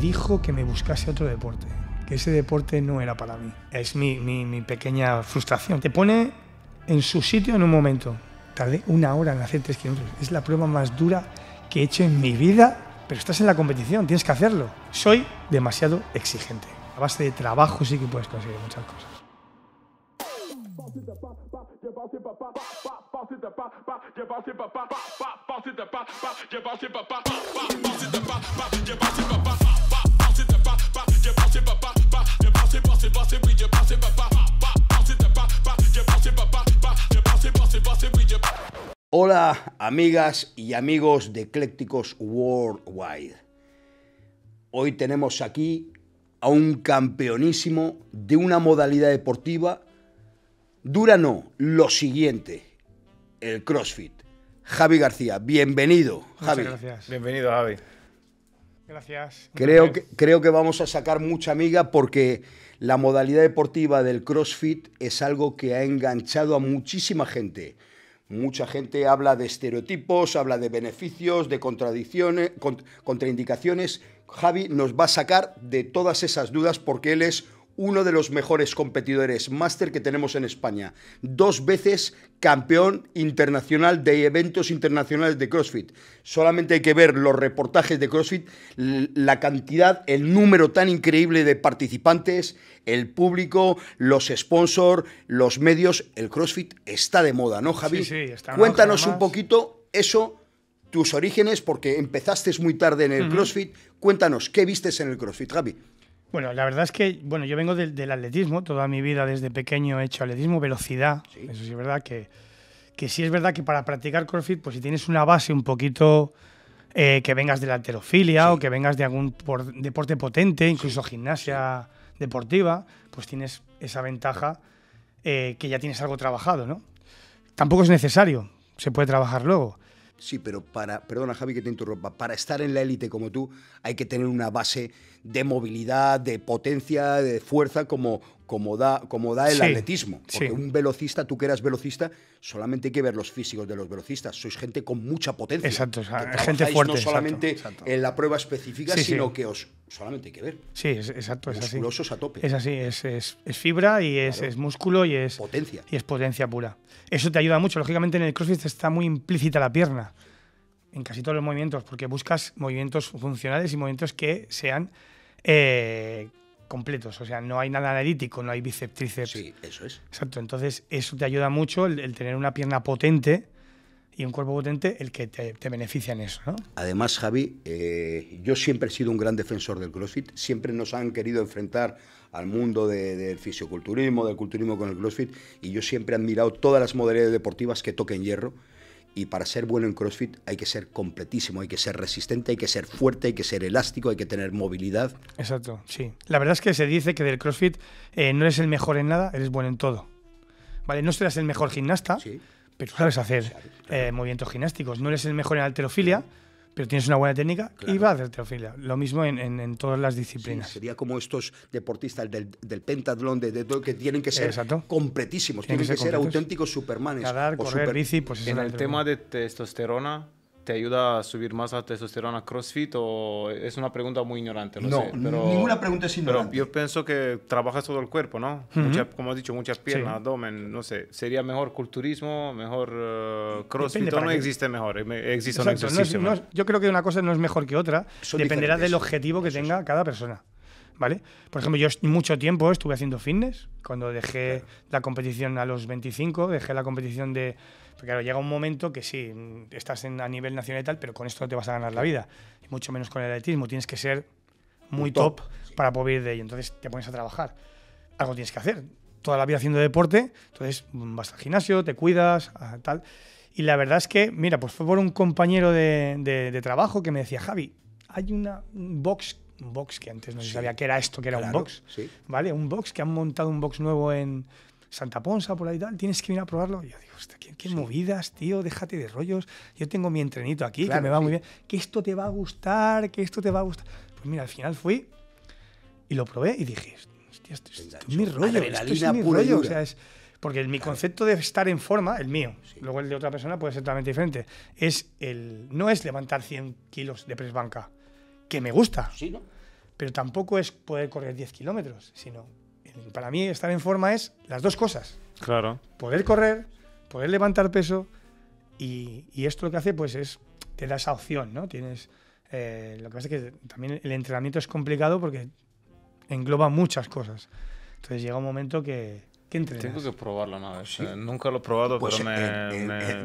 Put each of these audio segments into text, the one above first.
dijo que me buscase otro deporte, que ese deporte no era para mí. Es mi, pequeña frustración. Te pone en su sitio en un momento. Tardé una hora en hacer tres kilómetros. Es la prueba más dura que he hecho en mi vida, pero estás en la competición, tienes que hacerlo. Soy demasiado exigente. A base de trabajo sí que puedes conseguir muchas cosas. Hola amigas y amigos de Eclécticos Worldwide. Hoy tenemos aquí a un campeonísimo de una modalidad deportiva. Dura no, lo siguiente, el CrossFit. Javi García, bienvenido. Javi. gracias. Bienvenido, Javi. Gracias. Creo que, creo que vamos a sacar mucha amiga porque la modalidad deportiva del CrossFit es algo que ha enganchado a muchísima gente Mucha gente habla de estereotipos, habla de beneficios, de contradicciones, contraindicaciones. Javi nos va a sacar de todas esas dudas porque él es uno de los mejores competidores máster que tenemos en España, dos veces campeón internacional de eventos internacionales de CrossFit. Solamente hay que ver los reportajes de CrossFit, la cantidad, el número tan increíble de participantes, el público, los sponsors, los medios. El CrossFit está de moda, ¿no, Javi? Sí, sí, está Cuéntanos un poquito eso tus orígenes, porque empezaste muy tarde en el CrossFit. Cuéntanos, ¿qué vistes en el CrossFit, Javi? Bueno, la verdad es que bueno, yo vengo del, atletismo, toda mi vida desde pequeño he hecho atletismo, velocidad, eso sí es verdad que, que sí es verdad que para practicar CrossFit, pues si tienes una base un poquito eh, que vengas de la alterofilia o que vengas de algún deporte potente, incluso gimnasia deportiva, pues tienes esa ventaja eh, que ya tienes algo trabajado, ¿no? Tampoco es necesario, se puede trabajar luego. Sí, pero para, perdona Javi que te interrumpa, para estar en la élite como tú hay que tener una base de movilidad, de potencia, de fuerza como, como, da, como da el atletismo. Porque un velocista, tú que eras velocista, solamente hay que ver los físicos de los velocistas. Sois gente con mucha potencia. Exacto, gente fuerte. No solamente en la prueba específica, sino que os solamente hay que ver. Sí, es, exacto, es a tope. Es así, es, fibra y es, es, músculo y es. Potencia. Y es potencia pura. Eso te ayuda mucho. Lógicamente en el crossfit está muy implícita la pierna en casi todos los movimientos, porque buscas movimientos funcionales y movimientos que sean eh, completos. O sea, no hay nada analítico, no hay bíceps, tríceps. Sí, eso es. Exacto. Entonces, eso te ayuda mucho el, tener una pierna potente y un cuerpo potente el que te, beneficia en eso. Además, Javi, eh, yo siempre he sido un gran defensor del CrossFit. Siempre nos han querido enfrentar al mundo del fisioculturismo, del culturismo con el CrossFit. Y yo siempre he admirado todas las modalidades deportivas que toquen hierro y para ser bueno en CrossFit hay que ser completísimo, hay que ser resistente, hay que ser fuerte, hay que ser elástico, hay que tener movilidad. Exacto, sí. La verdad es que se dice que del CrossFit eh, no eres el mejor en nada, eres bueno en todo. Vale, no serás el mejor gimnasta, pero sabes hacer eh, movimientos gimnásticos. No eres el mejor en alterofilia pero tienes una buena técnica y va a hacer teofilia. Lo mismo en, todas las disciplinas. sería como estos deportistas del, del pentatlón, de, que tienen que ser completísimos, tienen, que, ser, auténticos supermanes. o pues En el tema de testosterona, ayuda a subir más a testosterona CrossFit o es una pregunta muy ignorante? no, ninguna pregunta es ignorante. Pero yo pienso que trabajas todo el cuerpo, ¿no? como has dicho, muchas piernas, abdomen, no sé. ¿Sería mejor culturismo, mejor eh, CrossFit o no existe mejor? Em, existe un yo creo que una cosa no es mejor que otra. Dependerá del objetivo que tenga cada persona. ¿Vale? Por ejemplo, yo mucho tiempo estuve haciendo fitness, cuando dejé la competición a los 25, dejé la competición de porque claro, llega un momento que sí, estás en, a nivel nacional y tal, pero con esto no te vas a ganar la vida. Y mucho menos con el atletismo. Tienes que ser muy, top, para poder ir de ello. Entonces te pones a trabajar. Algo tienes que hacer. Toda la vida haciendo deporte, entonces mm, vas al gimnasio, te cuidas, tal. Y la verdad es que, mira, pues fue por un compañero de, trabajo que me decía, Javi, hay una un box, un box que antes no se sabía qué era esto, que era un box, ¿vale? Un box que han montado un box nuevo en, Santa Ponsa, por ahí tal, tienes que venir a probarlo. yo digo, qué, movidas, tío, déjate de rollos. Yo tengo mi entrenito aquí, que me va muy bien, que esto te va a gustar, que esto te va a gustar. Pues mira, al final fui y lo probé y dije, hostia, esto, es mi rollo, es mi rollo. sea, es, porque mi concepto de estar en forma, el mío, luego el de otra persona puede ser totalmente diferente, es el, no es levantar 100 kilos de press banca, que me gusta. Sí, ¿no? Pero tampoco es poder correr 10 kilómetros, sino para mí estar en forma es las dos cosas. Claro. Poder correr, poder levantar peso y, esto lo que hace pues es, te da esa opción, ¿no? Tienes, eh, lo que pasa es que también el entrenamiento es complicado porque engloba muchas cosas. Entonces llega un momento que, ¿Qué Tengo que probarlo una eh, Nunca lo he probado, pues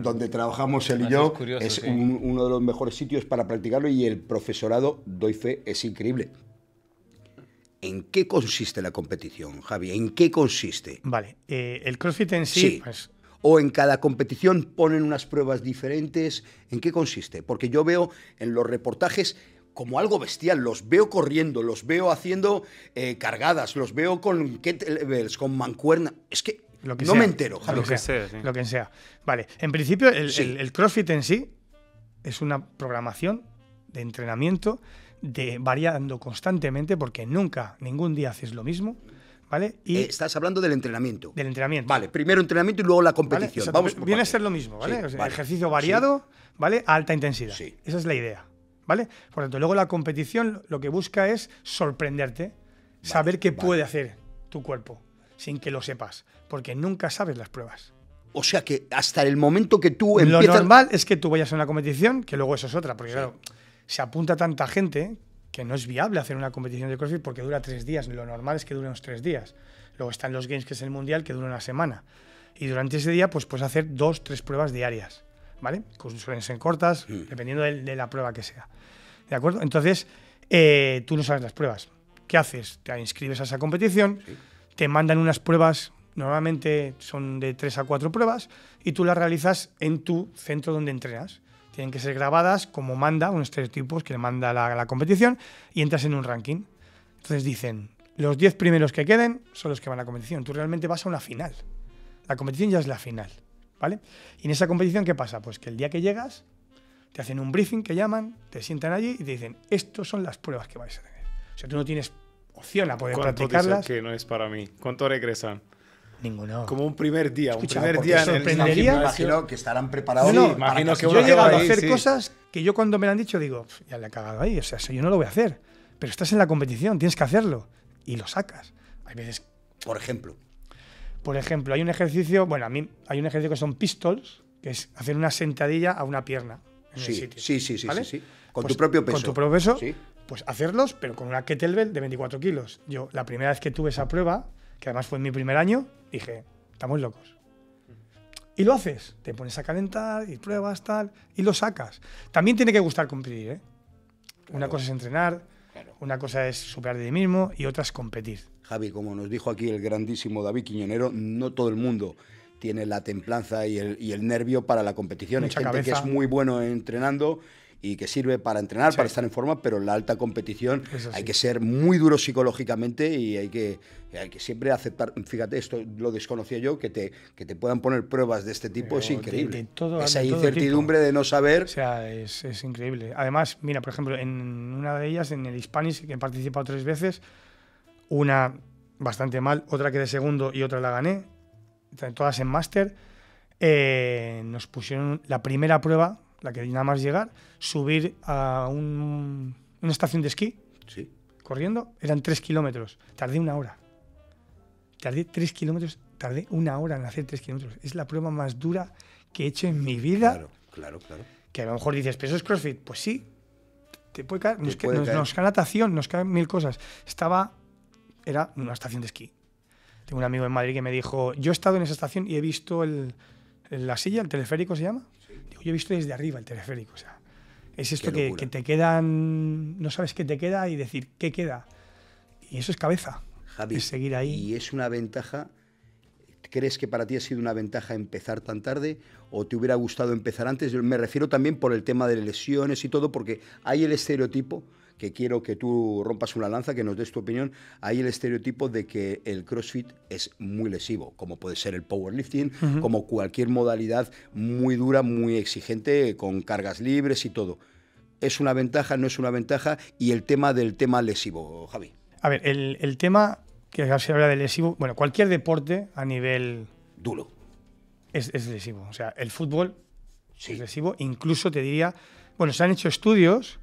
donde trabajamos él y yo es uno de los mejores sitios para practicarlo y el profesorado, doy fe, es increíble. ¿En qué consiste la competición, Javi? ¿En qué consiste? Vale, eh, el CrossFit en sí, sí. Pues ¿O en cada competición ponen unas pruebas diferentes? ¿En qué consiste? Porque yo veo en los reportajes como algo bestial. Los veo corriendo, los veo haciendo eh, cargadas, los veo con kettlebells, con mancuerna. Es que, no me entero. Javi. Lo, que sea, lo que sea. Vale, en principio el CrossFit en sí es una programación de entrenamiento variando constantemente porque nunca, ningún día haces lo mismo. ¿Vale? Y eh, estás hablando del entrenamiento. Del entrenamiento. Vale, primero entrenamiento y luego la competición. viene a ser lo mismo, ¿vale? Ejercicio variado, ¿vale? A alta intensidad. Sí. Esa es la idea, ¿vale? Por lo tanto, luego la competición lo que busca es sorprenderte, saber qué puede hacer tu cuerpo sin que lo sepas, porque nunca sabes las pruebas. O sea que hasta el momento que tú empiezas... Lo normal es que tú vayas a una competición, que luego eso es otra, porque claro se apunta tanta gente que no es viable hacer una competición de CrossFit porque dura tres días. Lo normal es que dure unos tres días. Luego están los Games, que es el mundial, que dura una semana. Y durante ese día, pues puedes hacer dos, tres pruebas diarias, ¿vale? Suelen ser cortas, mm. dependiendo de, la prueba que sea. ¿De acuerdo? Entonces, eh, tú no sabes las pruebas. ¿Qué haces? Te inscribes a esa competición, te mandan unas pruebas, normalmente son de tres a cuatro pruebas, y tú las realizas en tu centro donde entrenas tienen que ser grabadas como manda, unos tipos que le manda la, la competición, y entras en un ranking. Entonces dicen, los 10 primeros que queden son los que van a la competición. Tú realmente vas a una final. La competición ya es la final, ¿vale? Y en esa competición, ¿qué pasa? Pues que el día que llegas, te hacen un briefing que llaman, te sientan allí y te dicen, estas son las pruebas que vais a tener. O sea, tú no tienes opción a poder practicarlas. que no es para mí. ¿Cuánto regresan? Ninguno. Como un primer día, un primer día en imagino que estarán preparados. No, imagino que, yo he llegado a hacer cosas que yo cuando me lo han dicho digo, ya le he cagado ahí, o sea, yo no lo voy a hacer. Pero estás en la competición, tienes que hacerlo y lo sacas. Hay veces. Por ejemplo. Por ejemplo, hay un ejercicio, bueno, a mí hay un ejercicio que son pistols, que es hacer una sentadilla a una pierna. sí, sí, sí, Con pues tu propio peso. Con tu propio peso, pues hacerlos, pero con una kettlebell de 24 kilos. Yo, la primera vez que tuve esa prueba, que además fue en mi primer año, dije, estamos locos. Y lo haces, te pones a calentar y pruebas tal, y lo sacas. También tiene que gustar competir. ¿eh? Una cosa es entrenar, una cosa es superar de ti mismo y otra es competir. Javi, como nos dijo aquí el grandísimo David Quiñonero, no todo el mundo tiene la templanza y el, nervio para la competición. Mucha Hay gente que es muy bueno entrenando y que sirve para entrenar, para estar en forma, pero en la alta competición hay que ser muy duro psicológicamente y hay que, hay que siempre aceptar. Fíjate, esto lo desconocía yo, que te, que te puedan poner pruebas de este tipo es increíble. Esa incertidumbre de no saber. O sea, es, increíble. Además, mira, por ejemplo, en una de ellas, en el Hispanic, que he participado tres veces, una bastante mal, otra que de segundo y otra la gané, todas en máster. Eh, nos pusieron la primera prueba la que nada más llegar, subir a un, una estación de esquí corriendo, eran tres kilómetros. Tardé una hora. Tardé tres kilómetros, tardé una hora en hacer tres kilómetros. Es la prueba más dura que he hecho en mi vida. Claro, claro, claro. Que a lo mejor dices, pero eso es CrossFit. Pues sí, te puede caer. Nos, cae natación, nos caen mil cosas. Estaba, era una estación de esquí. Tengo un amigo en Madrid que me dijo, yo he estado en esa estación y he visto el, la silla, el teleférico se llama. Yo he visto desde arriba el teleférico. O sea, es esto que, te quedan, no sabes qué te queda y decir qué queda. Y eso es cabeza. Javi, seguir ahí. Y es una ventaja. ¿Crees que para ti ha sido una ventaja empezar tan tarde o te hubiera gustado empezar antes? me refiero también por el tema de lesiones y todo, porque hay el estereotipo que quiero que tú rompas una lanza, que nos des tu opinión, hay el estereotipo de que el CrossFit es muy lesivo, como puede ser el powerlifting, como cualquier modalidad muy dura, muy exigente, con cargas libres y todo. ¿Es una ventaja, no es una ventaja? Y el tema del tema lesivo, Javi. A ver, el, tema que se habla de lesivo, bueno, cualquier deporte a nivel... Duro. Es, lesivo. O sea, el fútbol es lesivo. Incluso te diría, bueno, se han hecho estudios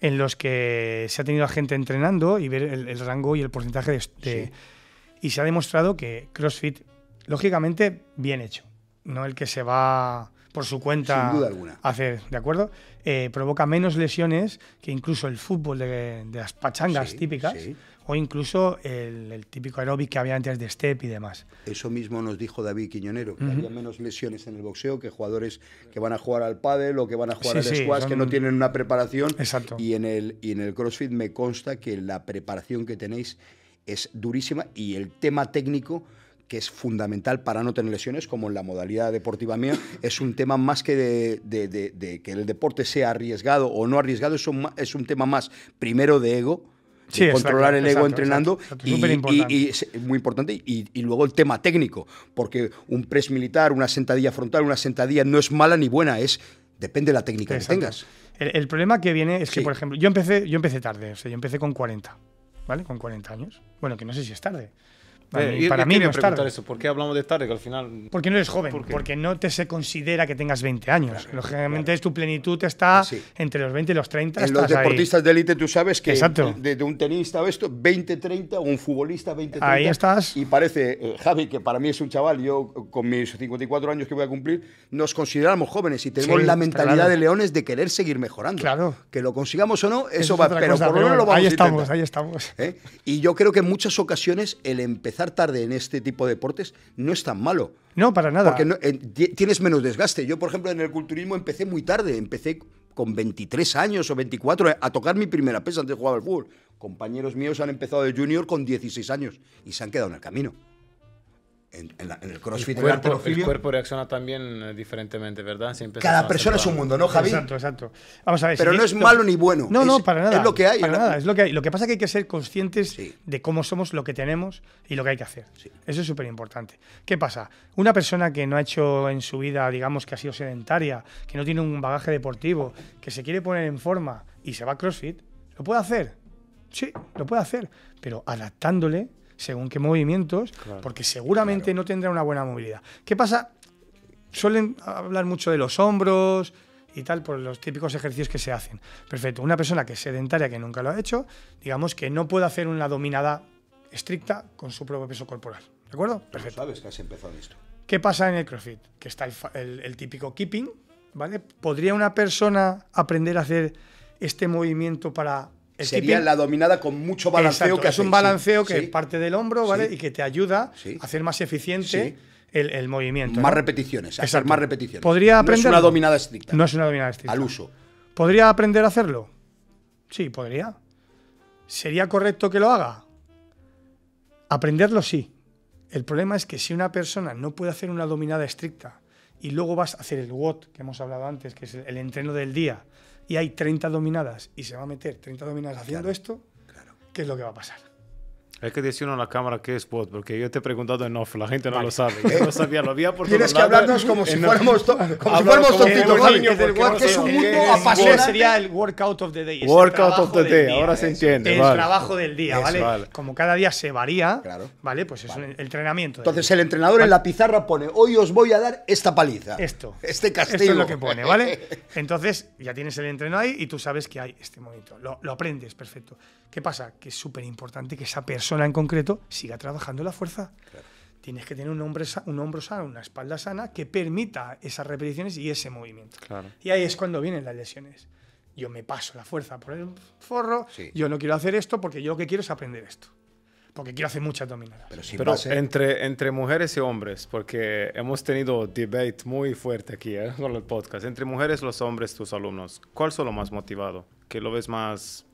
en los que se ha tenido a gente entrenando y ver el, rango y el porcentaje de... Y se ha demostrado que CrossFit, lógicamente, bien hecho, no el que se va por su cuenta Sin duda alguna. hacer, ¿de acuerdo? Eh, provoca menos lesiones que incluso el fútbol de, las pachangas típicas o incluso el, típico aeróbic que había antes de step y demás. Eso mismo nos dijo David Quiñonero, que había menos lesiones en el boxeo que jugadores que van a jugar al pádel o que van a jugar al squash, que no tienen una preparación. Exacto. Y en, el, y en el CrossFit me consta que la preparación que tenéis es durísima y el tema técnico que es fundamental para no tener lesiones, como en la modalidad deportiva mía, es un tema más que de, que el deporte sea arriesgado o no arriesgado, es un, es un tema más primero de ego, controlar el ego entrenando y, Y, es muy importante y, luego el tema técnico porque un press militar una sentadilla frontal una sentadilla no es mala ni buena es depende de la técnica que tengas el, problema que viene es que por ejemplo yo empecé yo empecé tarde o sea yo empecé con 40 vale con 40 años bueno que no sé si es tarde eh, para, mí, no es Eso. ¿Por qué hablamos de tarde? Que al final... Porque no eres joven, porque no te se considera que tengas 20 años. Lógicamente tu plenitud está ah, entre los 20 y los 30. En los deportistas de élite tú sabes que de, un tenista o esto, 20, 30, un futbolista 20, 30. Ahí estás. Y parece, eh, Javi, que para mí es un chaval, yo con mis 54 años que voy a cumplir, nos consideramos jóvenes y tenemos la mentalidad de leones de querer seguir mejorando. Claro. Que lo consigamos o no, eso, va, pero por lo menos lo vamos a intentar Ahí estamos, ahí ¿Eh? estamos. Y yo creo que en muchas ocasiones el empezar tarde en este tipo de deportes no es tan malo. No, para nada. Porque no, tienes menos desgaste. Yo, por ejemplo, en el culturismo empecé muy tarde, empecé con 23 años o 24 a tocar mi primera pesa antes de jugar al fútbol. Compañeros míos han empezado de junior con 16 años y se han quedado en el camino en, el crossfit. El cuerpo, reacciona también eh, diferentemente, ¿verdad? Cada persona es un mundo, ¿no, Javi? Exacto, exacto. Vamos a ver. Pero no es, malo ni bueno. No, no, para nada. Es lo que hay. es lo que hay. Lo que pasa es que hay que ser conscientes de cómo somos, lo que tenemos y lo que hay que hacer. Eso es súper importante. ¿Qué pasa? Una persona que no ha hecho en su vida, digamos, que ha sido sedentaria, que no tiene un bagaje deportivo, que se quiere poner en forma y se va a CrossFit, ¿lo puede hacer? Sí, lo puede hacer, pero adaptándole según qué movimientos, porque seguramente no tendrá una buena movilidad. ¿Qué pasa? Suelen hablar mucho de los hombros y tal por los típicos ejercicios que se hacen. Perfecto, una persona que es sedentaria, que nunca lo ha hecho, digamos que no puede hacer una dominada estricta con su propio peso corporal. ¿De acuerdo? Perfecto. sabes que has empezado esto. ¿Qué pasa en el CrossFit? Que está el, típico keeping, ¿vale? ¿Podría una persona aprender a hacer este movimiento para sería la dominada con mucho balanceo que Es un balanceo que es parte del hombro, ¿vale? y que te ayuda a hacer más eficiente el, movimiento. Más repeticiones, hacer más repeticiones. ¿Podría aprender? es una dominada estricta. No es una dominada estricta. Al uso. ¿Podría aprender a hacerlo? Sí, podría. ¿Sería correcto que lo haga? Aprenderlo sí. El problema es que si una persona no puede hacer una dominada estricta y luego vas a hacer el WOT que hemos hablado antes, que es el entreno del día, y hay 30 dominadas y se va a meter 30 dominadas haciendo esto, claro. ¿qué es lo que va a pasar? Hay que decirlo a la cámara qué es bot, porque yo te he preguntado en off, la gente no lo sabe. Yo no sabía, lo había por Tienes que hablarnos como si fuéramos, como si fuéramos es un mundo apasionante. sería el workout of the day. Workout of the day, día, ahora se entiende. El trabajo del día, ¿vale? Como cada día se varía, claro. ¿vale? Pues es el entrenamiento. Entonces el entrenador en la pizarra pone, hoy os voy a dar esta paliza. Esto. Este castillo Esto es lo que pone, ¿vale? Entonces ya tienes el entreno ahí y tú sabes que hay este momento. lo aprendes, perfecto. ¿Qué pasa? Que es súper importante que esa persona en concreto siga trabajando la fuerza. Tienes que tener un, hombre, un hombro sano, una espalda sana que permita esas repeticiones y ese movimiento. Y ahí es cuando vienen las lesiones. Yo me paso la fuerza por el forro, yo no quiero hacer esto porque yo lo que quiero es aprender esto porque quiero hacer muchas dominadas. Pero, entre, entre mujeres y hombres, porque hemos tenido debate muy fuerte aquí eh, con el podcast, entre mujeres, los hombres, tus alumnos, ¿cuál es lo más motivado? ¿Qué lo ves más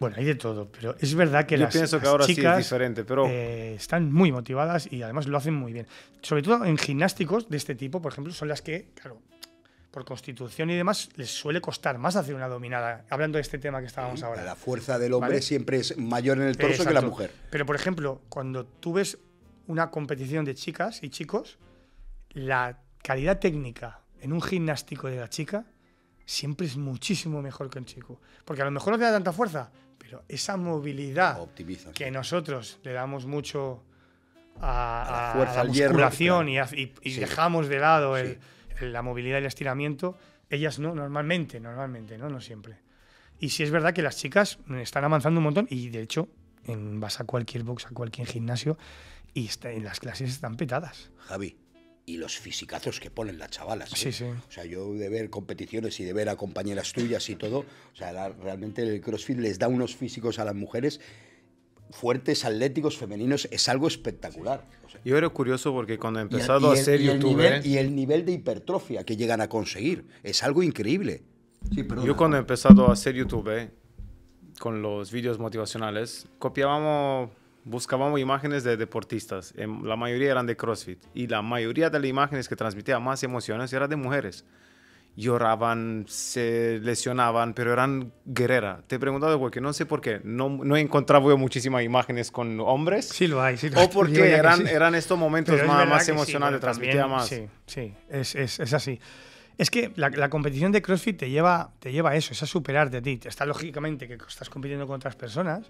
bueno, hay de todo, pero es verdad que Yo las, pienso que ahora chicas sí es diferente, pero... Eh, están muy motivadas y además lo hacen muy bien. Sobre todo en gimnásticos de este tipo, por ejemplo, son las que, claro, por constitución y demás, les suele costar más hacer una dominada, hablando de este tema que estábamos ahora. La fuerza del hombre siempre es mayor en el torso que la mujer. Pero, por ejemplo, cuando tú ves una competición de chicas y chicos, la calidad técnica en un gimnástico de la chica siempre es muchísimo mejor que un chico. Porque a lo mejor no te da tanta fuerza, pero esa movilidad que nosotros le damos mucho a, la, fuerza, y, dejamos de lado la movilidad y el estiramiento, ellas no, normalmente, normalmente, no, no siempre. Y sí es verdad que las chicas están avanzando un montón y de hecho vas a cualquier box, a cualquier gimnasio y las clases están petadas. Javi, y los fisicazos que ponen las chavalas. ¿eh? Sí, sí. O sea, yo de ver competiciones y de ver a compañeras tuyas y todo, o sea, realmente el CrossFit les da unos físicos a las mujeres fuertes, atléticos, femeninos, es algo espectacular. yo era curioso porque cuando he empezado a ser YouTube y el nivel de hipertrofia que llegan a conseguir, es algo increíble. yo cuando he empezado a hacer YouTube con los vídeos motivacionales, copiábamos buscábamos imágenes de deportistas, em, la mayoría eran de CrossFit, y la mayoría de las imágenes que transmitía más emociones eran de mujeres. Lloraban, se lesionaban, pero eran guerreras. Te he preguntado porque no sé por qué. No, he encontrado muchísimas imágenes con hombres. Sí lo hay, sí lo hay. O porque eran, estos momentos más, emocionales más más. Sí, sí, es, así. Es que la, competición de CrossFit te lleva, te lleva a eso, es a superarte a ti. Está lógicamente que estás compitiendo con otras personas,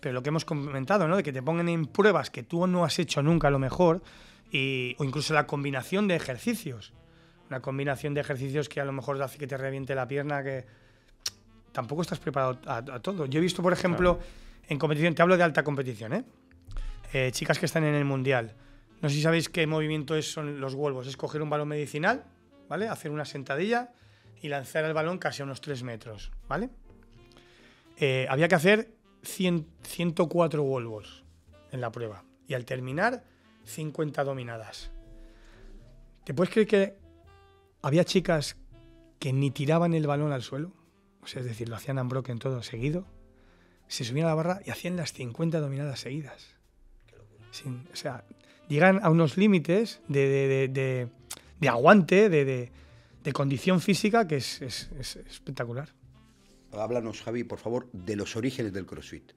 pero lo que hemos comentado, ¿no? De que te pongan en pruebas que tú no has hecho nunca a lo mejor, y, o incluso la combinación de ejercicios. Una combinación de ejercicios que a lo mejor hace que te reviente la pierna, que tampoco estás preparado a, todo. Yo he visto, por ejemplo, en competición, te hablo de alta competición, ¿eh? ¿eh? Chicas que están en el mundial. No sé si sabéis qué movimiento es, son los huevos. Es coger un balón medicinal, ¿vale? Hacer una sentadilla y lanzar el balón casi a unos 3 metros, ¿vale? Eh, había que hacer 104 Volvos en la prueba. Y al terminar, 50 dominadas. ¿Te puedes creer que había chicas que ni tiraban el balón al suelo? O sea, es decir, lo hacían en todo seguido. Se subían a la barra y hacían las 50 dominadas seguidas. o sea, llegan a unos límites de, aguante, de, condición física que es espectacular háblanos, Javi, por favor, de los orígenes del CrossFit.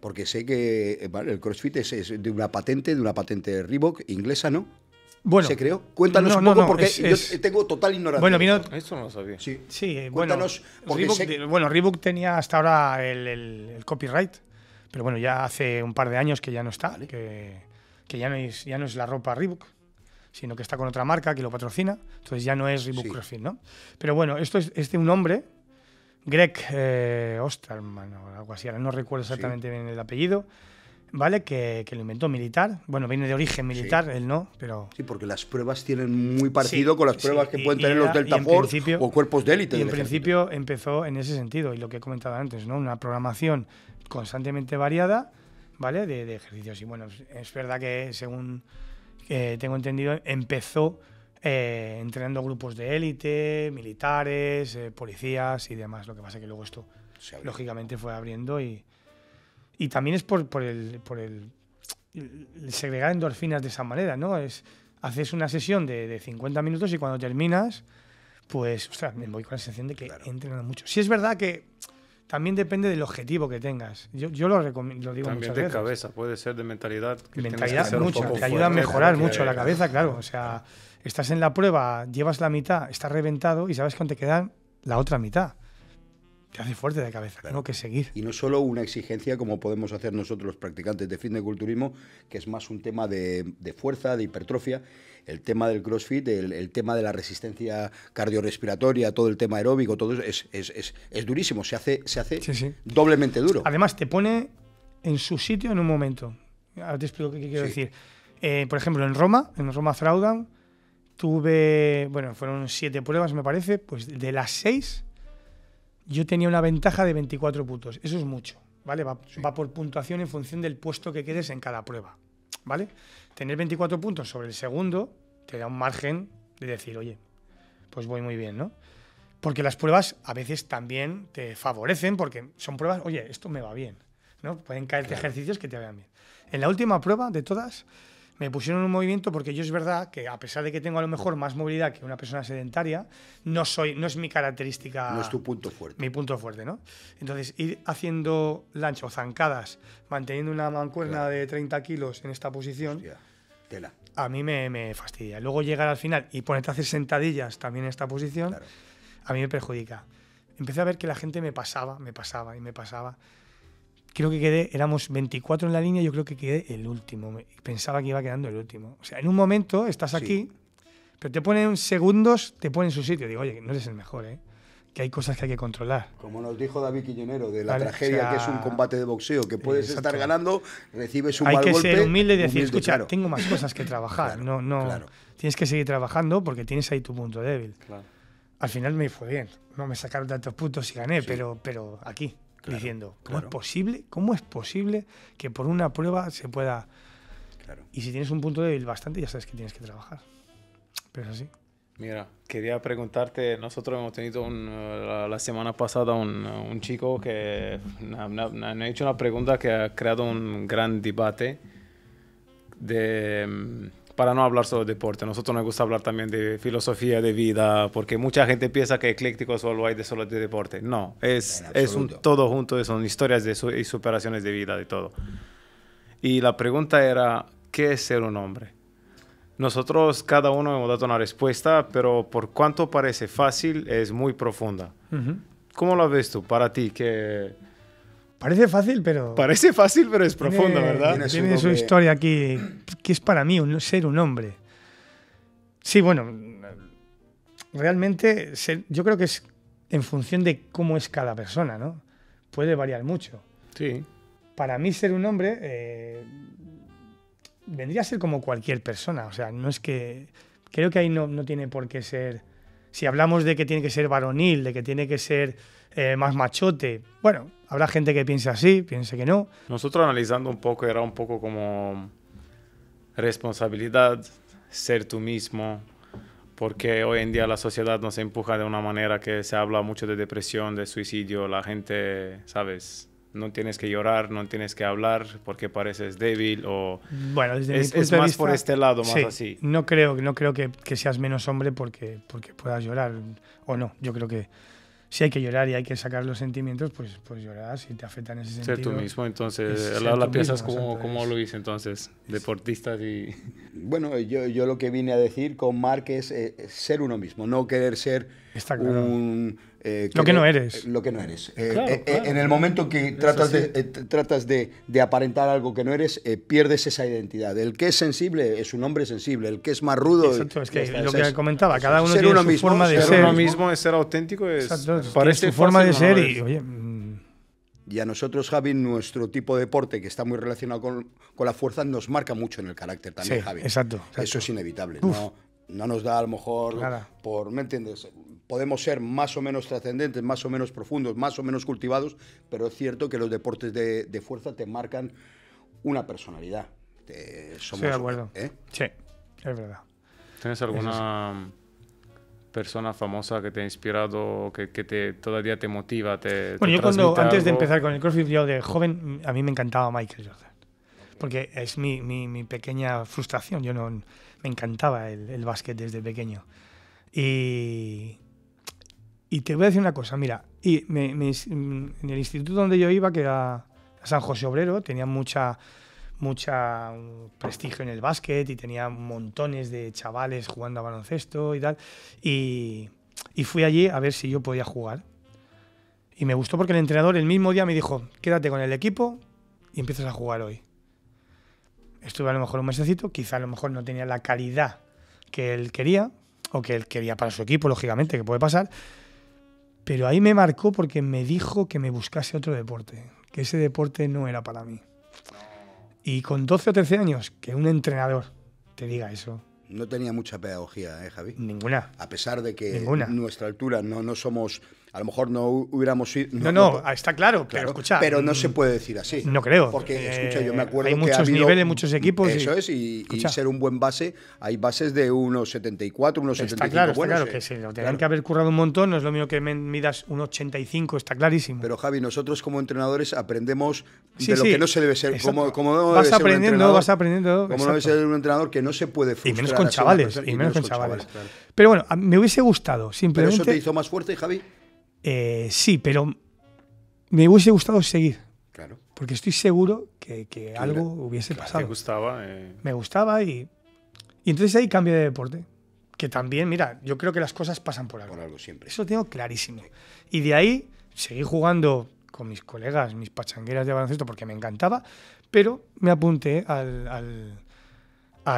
Porque sé que eh, el CrossFit es, de una patente, de una patente de Reebok inglesa, ¿no? Bueno, se creó. Cuéntanos un poco porque yo tengo total ignorancia. Bueno, mira, no lo sabía. Sí, Cuéntanos, bueno, Reebok, tenía hasta ahora el, copyright, pero bueno, ya hace un par de años que ya no está, que, ya, no es, la ropa Reebok sino que está con otra marca que lo patrocina, entonces ya no es Reebok CrossFit, ¿no? Pero bueno, esto es, es de un hombre Greg eh, Osterman o algo así, ahora no recuerdo exactamente bien el apellido, ¿vale? Que, lo inventó militar. Bueno, viene de origen militar, él no, pero. Sí, porque las pruebas tienen muy parecido con las pruebas que pueden tener los Delta Force o cuerpos de élite. Y en principio empezó en ese sentido, y lo que he comentado antes, ¿no? Una programación constantemente variada, ¿vale? De, ejercicios. Y bueno, es verdad que según eh, tengo entendido, empezó eh, entrenando grupos de élite, militares, eh, policías y demás. Lo que pasa es que luego esto, lógicamente, fue abriendo y, y también es por, por, el, por el, segregar endorfinas de esa manera, ¿no? Es, haces una sesión de, 50 minutos y cuando terminas, pues, ostras, me voy con la sensación de que entrenan mucho. Si es verdad que también depende del objetivo que tengas. Yo, yo lo, digo También de cabeza, puede ser de mentalidad. Que mentalidad, Te ayuda a mejorar mucho la cabeza, claro. O sea, estás en la prueba, llevas la mitad, estás reventado y sabes que te quedan la otra mitad. Te hace fuerte de cabeza, tengo que seguir. Y no solo una exigencia como podemos hacer nosotros los practicantes de fitness culturismo, que es más un tema de, fuerza, de hipertrofia, el tema del crossfit, el, tema de la resistencia cardiorrespiratoria, todo el tema aeróbico, todo es, durísimo, se hace, se hace doblemente duro. Además, te pone en su sitio en un momento. Ahora te explico qué quiero decir. Eh, por ejemplo, en Roma, en Roma Fraudan, tuve, bueno, fueron siete pruebas me parece, pues de las seis yo tenía una ventaja de 24 puntos. Eso es mucho, ¿vale? Va, por puntuación en función del puesto que quedes en cada prueba, ¿vale? Tener 24 puntos sobre el segundo te da un margen de decir, oye, pues voy muy bien, ¿no? Porque las pruebas a veces también te favorecen porque son pruebas, oye, esto me va bien, ¿no? Pueden caerte ejercicios que te vayan bien. En la última prueba de todas me pusieron un movimiento porque yo es verdad que a pesar de que tengo a lo mejor más movilidad que una persona sedentaria, no soy, no es mi característica. No es tu punto fuerte. Mi punto fuerte, ¿no? Entonces, ir haciendo lancha o zancadas, manteniendo una mancuerna de 30 kilos en esta posición. tela. A mí me, me, fastidia. Luego llegar al final y ponerte a hacer sentadillas también en esta posición, a mí me perjudica. Empecé a ver que la gente me pasaba, me pasaba y me pasaba creo que quedé, éramos 24 en la línea, yo creo que quedé el último. Pensaba que iba quedando el último. O sea, en un momento estás aquí, pero te ponen segundos, te ponen su sitio. Digo, oye, no eres el mejor, ¿eh? Que hay cosas que hay que controlar. Como nos dijo David Quillonero, de la tragedia que es un combate de boxeo, que puedes estar ganando, recibes un hay mal golpe. Hay que ser humilde y decir, escucha, tengo más cosas que trabajar. no, no, Tienes que seguir trabajando porque tienes ahí tu punto débil. Al final me fue bien. No me sacaron tantos puntos y gané, pero, pero aquí diciendo, ¿cómo es posible? ¿Cómo es posible que por una prueba se pueda... Y si tienes un punto débil bastante, ya sabes que tienes que trabajar. Pero es así. Mira, quería preguntarte, nosotros hemos tenido la, semana pasada un, un chico que me ha hecho una pregunta que ha creado un gran debate de para no hablar solo de deporte, nosotros nos gusta hablar también de filosofía de vida, porque mucha gente piensa que eclécticos solo hay de solo de deporte. No, es, es un todo junto, son historias de y superaciones de vida, de todo. Y la pregunta era, ¿qué es ser un hombre? Nosotros cada uno hemos dado una respuesta, pero por cuanto parece fácil, es muy profunda. ¿Cómo lo ves tú? Para ti, que Parece fácil, pero. Parece fácil, pero es profundo, ¿verdad? Tiene, su, historia aquí, que es para mí ser un hombre. Sí, bueno, realmente yo creo que es en función de cómo es cada persona, ¿no? Puede variar mucho. Sí. Para mí, ser un hombre eh, vendría a ser como cualquier persona. O sea, no es que. Creo que ahí no, no tiene por qué ser. Si hablamos de que tiene que ser varonil, de que tiene que ser eh, más machote. Bueno, habrá gente que piense así, piense que no. Nosotros analizando un poco era un poco como responsabilidad, ser tú mismo, porque hoy en día la sociedad nos empuja de una manera que se habla mucho de depresión, de suicidio, la gente, ¿sabes? No tienes que llorar, no tienes que hablar porque pareces débil o... Bueno, es, más por este lado, más sí, así. No creo, no creo que, que, seas menos hombre porque, porque puedas llorar o no, yo creo que si hay que llorar y hay que sacar los sentimientos, pues, pues llorar si te afecta en ese sentido. Ser tú mismo, entonces, lado la, la pieza como, como lo hice entonces, deportistas y... Bueno, yo, lo que vine a decir con Mark es eh, ser uno mismo, no querer ser un eh, eh, lo que no eres. Lo que no eres. en el momento que tratas, de, eh, tratas de, aparentar algo que no eres, pierdes esa identidad. El que es sensible es un hombre sensible, el que es más rudo. Exacto, es que lo que comentaba, cada uno ser tiene su forma de ser. uno mismo es ser auténtico, es, parece su forma de ser y, a nosotros, Javi, nuestro tipo de deporte, que está muy relacionado con, la fuerza, nos marca mucho en el carácter también, Javi. Exacto, Eso es inevitable. No, no nos da a lo mejor, Nada. por, ¿me entiendes? podemos ser más o menos trascendentes, más o menos profundos, más o menos cultivados, pero es cierto que los deportes de, fuerza te marcan una personalidad. somos, Estoy de acuerdo. ¿eh? Sí, es verdad. ¿Tienes alguna persona famosa que te ha inspirado, que, que te, todavía te motiva? Te, bueno, yo cuando, antes de empezar con el CrossFit, yo de joven, a mí me encantaba Michael Jordan. Porque es mi, mi, pequeña frustración. Yo no me encantaba el, el básquet desde pequeño. Y, y te voy a decir una cosa, mira, y mm, en el instituto donde yo iba, que era San José Obrero, tenía mucha, mucha mm, prestigio en el básquet y tenía montones de chavales jugando a baloncesto y tal. Y, y fui allí a ver si yo podía jugar. Y me gustó porque el entrenador el mismo día me dijo, quédate con el equipo y empiezas a jugar hoy. Estuve a lo mejor un mesecito, quizá a lo mejor no tenía la calidad que él quería o que él quería para su equipo, lógicamente, que puede pasar pero ahí me marcó porque me dijo que me buscase otro deporte, que ese deporte no era para mí. Y con 12 o 13 años, que un entrenador te diga eso. No tenía mucha pedagogía, ¿eh, Javi? Ninguna. A pesar de que nuestra altura no, no somos a lo mejor no hubiéramos ido. No, no, está claro, claro, pero escucha. Pero no mm, se puede decir así. No creo. Porque, eh, escucha, yo me acuerdo hay que. muchos ha niveles, muchos equipos. Eso es, y, ser un buen base. Hay bases de unos 74, unos está Claro, está claro, que se lo tendrán que haber currado un montón. No es lo mismo que midas un 85, está clarísimo. Pero Javi, nosotros como entrenadores aprendemos sí, de lo que no se debe ser. Como, vas aprendiendo, vas aprendiendo. Como no debe ser un entrenador que no se puede frustrar. Y menos con chavales. Y menos con chavales. Pero bueno, me hubiese gustado, simplemente. ¿Pero eso te hizo más fuerte, Javi? Eh, sí, pero me hubiese gustado seguir. Claro. Porque estoy seguro que, algo hubiese pasado. Me gustaba. Eh. Me gustaba y, y entonces ahí cambio de deporte. Que también, mira, yo creo que las cosas pasan por algo. Por algo siempre. Eso lo tengo clarísimo. Y de ahí seguí jugando con mis colegas, mis pachangueras de baloncesto, porque me encantaba, pero me apunté al,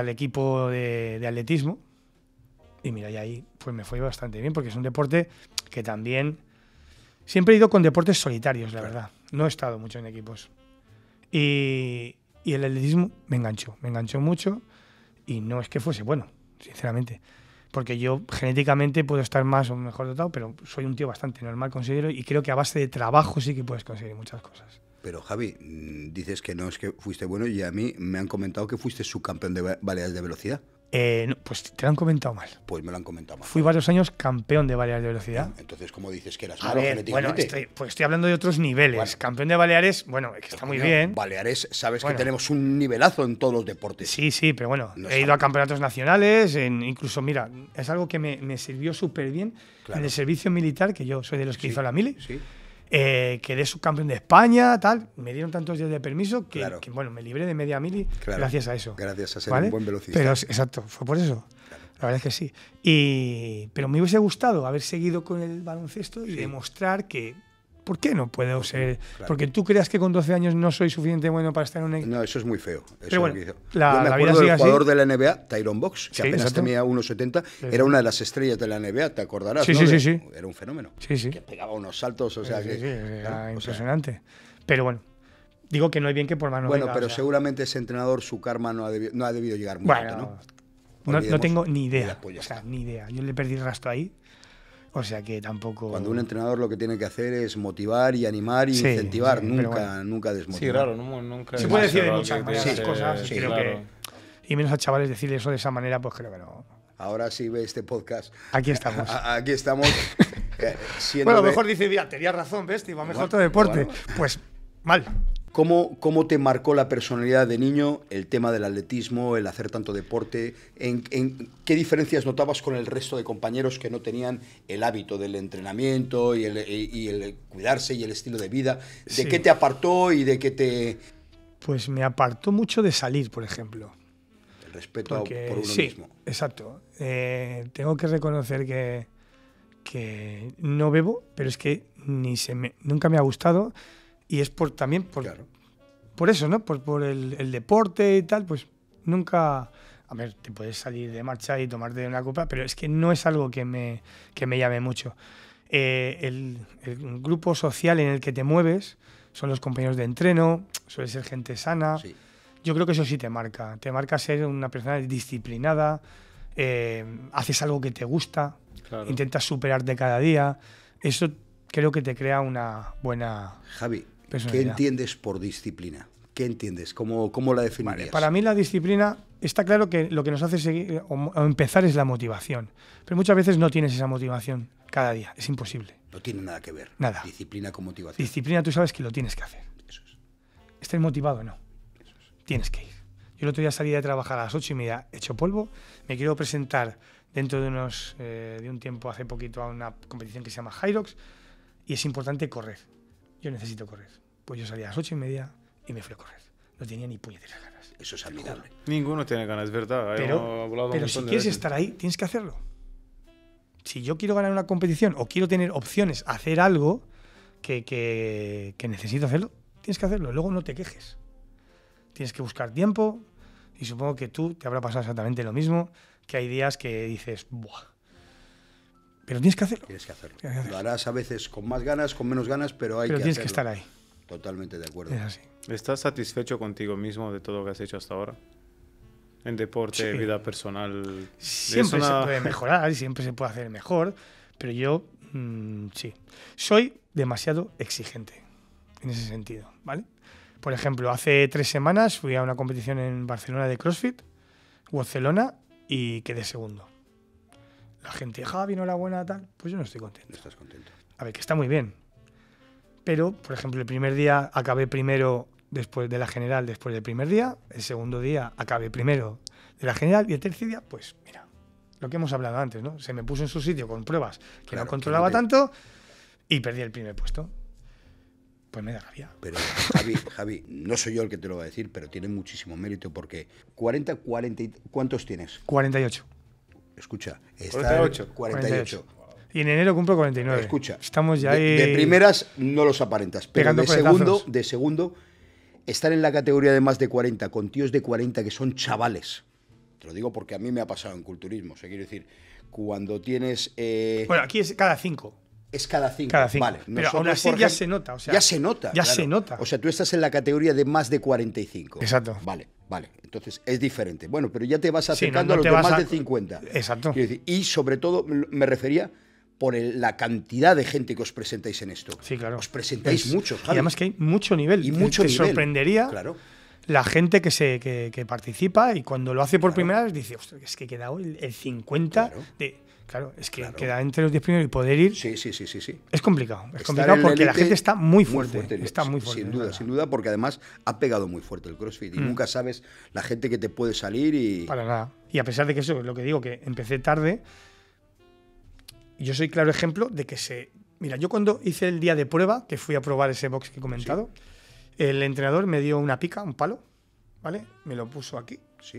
equipo de, de, atletismo. Y mira, y ahí pues me fue bastante bien, porque es un deporte que también Siempre he ido con deportes solitarios, la verdad. No he estado mucho en equipos. Y, el atletismo me enganchó, me enganchó mucho y no es que fuese bueno, sinceramente. Porque yo genéticamente puedo estar más o mejor dotado, pero soy un tío bastante normal, considero, y creo que a base de trabajo sí que puedes conseguir muchas cosas. Pero Javi, mm, dices que no es que fuiste bueno y a mí me han comentado que fuiste subcampeón de baleas de velocidad. Eh, pues te lo han comentado mal. Pues me lo han comentado mal. Fui varios años campeón de Baleares de velocidad. Entonces, como dices que eras malo Bueno, pues estoy, hablando de otros niveles. campeón de Baleares, bueno, está muy bien. Baleares, sabes que tenemos un nivelazo en todos los deportes. Sí, sí, pero bueno, he ido a campeonatos nacionales, incluso, mira, es algo que me, sirvió súper bien en el servicio militar, que yo soy de los que hizo la mili. Sí. Eh, quedé subcampeón de España, tal. Me dieron tantos días de permiso que, bueno, me libré de media mili gracias a eso. Gracias a ser un buen velocista. exacto, fue por eso. La verdad es que sí. pero me hubiese gustado haber seguido con el baloncesto y demostrar que ¿Por qué no puedo pues ser? Porque tú creas que con 12 años no soy suficiente bueno para estar en un No, eso es muy feo. Eso me acuerdo jugador de la NBA, Tyron Box, que apenas tenía 1,70, era una de las estrellas de la NBA, te acordarás. Sí, sí, sí, Era un fenómeno. Que pegaba unos saltos, o sea que. Era impresionante. pero bueno, Digo que no hay bien que por mano. Bueno, pero seguramente ese entrenador, su karma no ha debido, llegar muy ¿no? No, tengo ni idea. ni idea. Yo le perdí el rastro ahí. O sea que tampoco. Cuando un entrenador lo que tiene que hacer es motivar y animar y incentivar, nunca, nunca desmotivar. Sí, claro, nunca. Se puede decir de muchas cosas, Y menos a chavales decir eso de esa manera, pues creo que no. Ahora sí ve este podcast. Aquí estamos. aquí estamos. Eh, bueno, mejor dice, mira, tenías razón, ves, iba mejor tu deporte. Pues mal. ¿Cómo, te marcó la personalidad de niño el tema del atletismo, el hacer tanto deporte? ¿En, qué diferencias notabas con el resto de compañeros que no tenían el hábito del entrenamiento y el, cuidarse y el estilo de vida? ¿De qué te apartó y de qué te...? Pues me apartó mucho de salir, por ejemplo. El respeto por uno sí, mismo. Exacto. Eh, tengo que reconocer que, que no bebo, pero es que ni se nunca me ha gustado y es por también por, por eso, ¿no? Por, por el, deporte y tal, pues nunca... A ver, te puedes salir de marcha y tomarte una copa, pero es que no es algo que me, que me llame mucho. Eh, el, grupo social en el que te mueves son los compañeros de entreno, suele ser gente sana. Yo creo que eso sí te marca. Te marca ser una persona disciplinada, eh, haces algo que te gusta, intentas superarte cada día. Eso creo que te crea una buena... Javi, ¿Qué entiendes por disciplina? ¿Qué entiendes? ¿Cómo, la definirías? para mí la disciplina está claro que lo que nos hace empezar es la motivación, pero muchas veces no tienes esa motivación cada día, es imposible. No tiene nada que ver. Disciplina con motivación. Disciplina tú sabes que lo tienes que hacer. Eso ¿Estás motivado o no? Eso Tienes que ir. Yo el otro día salí de trabajar a las ocho y media hecho polvo, me quiero presentar dentro de, unos, eh, de un tiempo, hace poquito, a una competición que se llama Hyrox y es importante correr. Yo necesito correr. Pues yo salía a las ocho y media y me fui a correr. No tenía ni puñeteras ganas. Eso es admirable. Ninguno tiene ganas, es verdad. ¿eh? Pero, si quieres estar ahí, tienes que hacerlo. Si yo quiero ganar una competición o quiero tener opciones, hacer algo que, necesito hacerlo, tienes que hacerlo. Luego no te quejes. Tienes que buscar tiempo y supongo que tú te habrá pasado exactamente lo mismo, que hay días que dices, ¡buah! Pero tienes que hacerlo. Tienes que hacerlo. Lo harás a veces con más ganas, con menos ganas, pero hay que Pero tienes que estar ahí. Totalmente de acuerdo. ¿Estás satisfecho contigo mismo de todo lo que has hecho hasta ahora? En deporte, vida personal. Siempre se puede mejorar, siempre se puede hacer mejor, pero yo mm, sí. Soy demasiado exigente en ese sentido, ¿vale? Por ejemplo, hace tres semanas fui a una competición en Barcelona de CrossFit, Barcelona, y quedé segundo. La gente, Javi, buena tal. Pues yo no estoy contento. estás contento. A ver, que está muy bien. Pero, por ejemplo, el primer día acabé primero después de la general, después del primer día, el segundo día acabé primero de la general y el tercer día, pues mira, lo que hemos hablado antes, ¿no? Se me puso en su sitio con pruebas que no controlaba tanto y perdí el primer puesto. Pues me da rabia. Pero Javi, Javi, no soy yo el que te lo va a decir, pero tiene muchísimo mérito porque 40, 40, ¿cuántos tienes? 48. Escucha, está 48. 48. Y en enero cumplo 49. Escucha. Estamos ya de, de primeras no los aparentas, pero de segundo, de segundo, estar en la categoría de más de 40 con tíos de 40 que son chavales. Te lo digo porque a mí me ha pasado en culturismo. O sea, quiero decir, cuando tienes. Eh, bueno, aquí es cada cinco. Es cada cinco. Vale. Pero aún así ya se nota. ya se nota. Ya se nota. O sea, tú estás en la categoría de más de 45. Exacto. Vale, vale. Entonces es diferente. Bueno, pero ya te vas acercando a los de más de 50. Exacto. y sobre todo me refería por la cantidad de gente que os presentáis en esto. Sí, claro. Os presentáis mucho. muchos, Y además que hay mucho nivel. Y mucho sorprendería la gente que, se, participa y cuando lo hace por primera vez dice, Ostras, es que he quedado el, 50 claro. de... Claro, es que queda entre los 10 primeros y poder ir. Sí, sí, sí, sí. sí. Es complicado. Es complicado porque la gente está muy fuerte. está muy fuerte. Sin duda, sin duda, porque además ha pegado muy fuerte el CrossFit. Y mm. nunca sabes la gente que te puede salir y. Para nada. Y a pesar de que eso, es lo que digo, que empecé tarde, yo soy claro ejemplo de que se. Mira, yo cuando hice el día de prueba, que fui a probar ese box que he comentado, el entrenador me dio una pica, un palo, ¿vale? Me lo puso aquí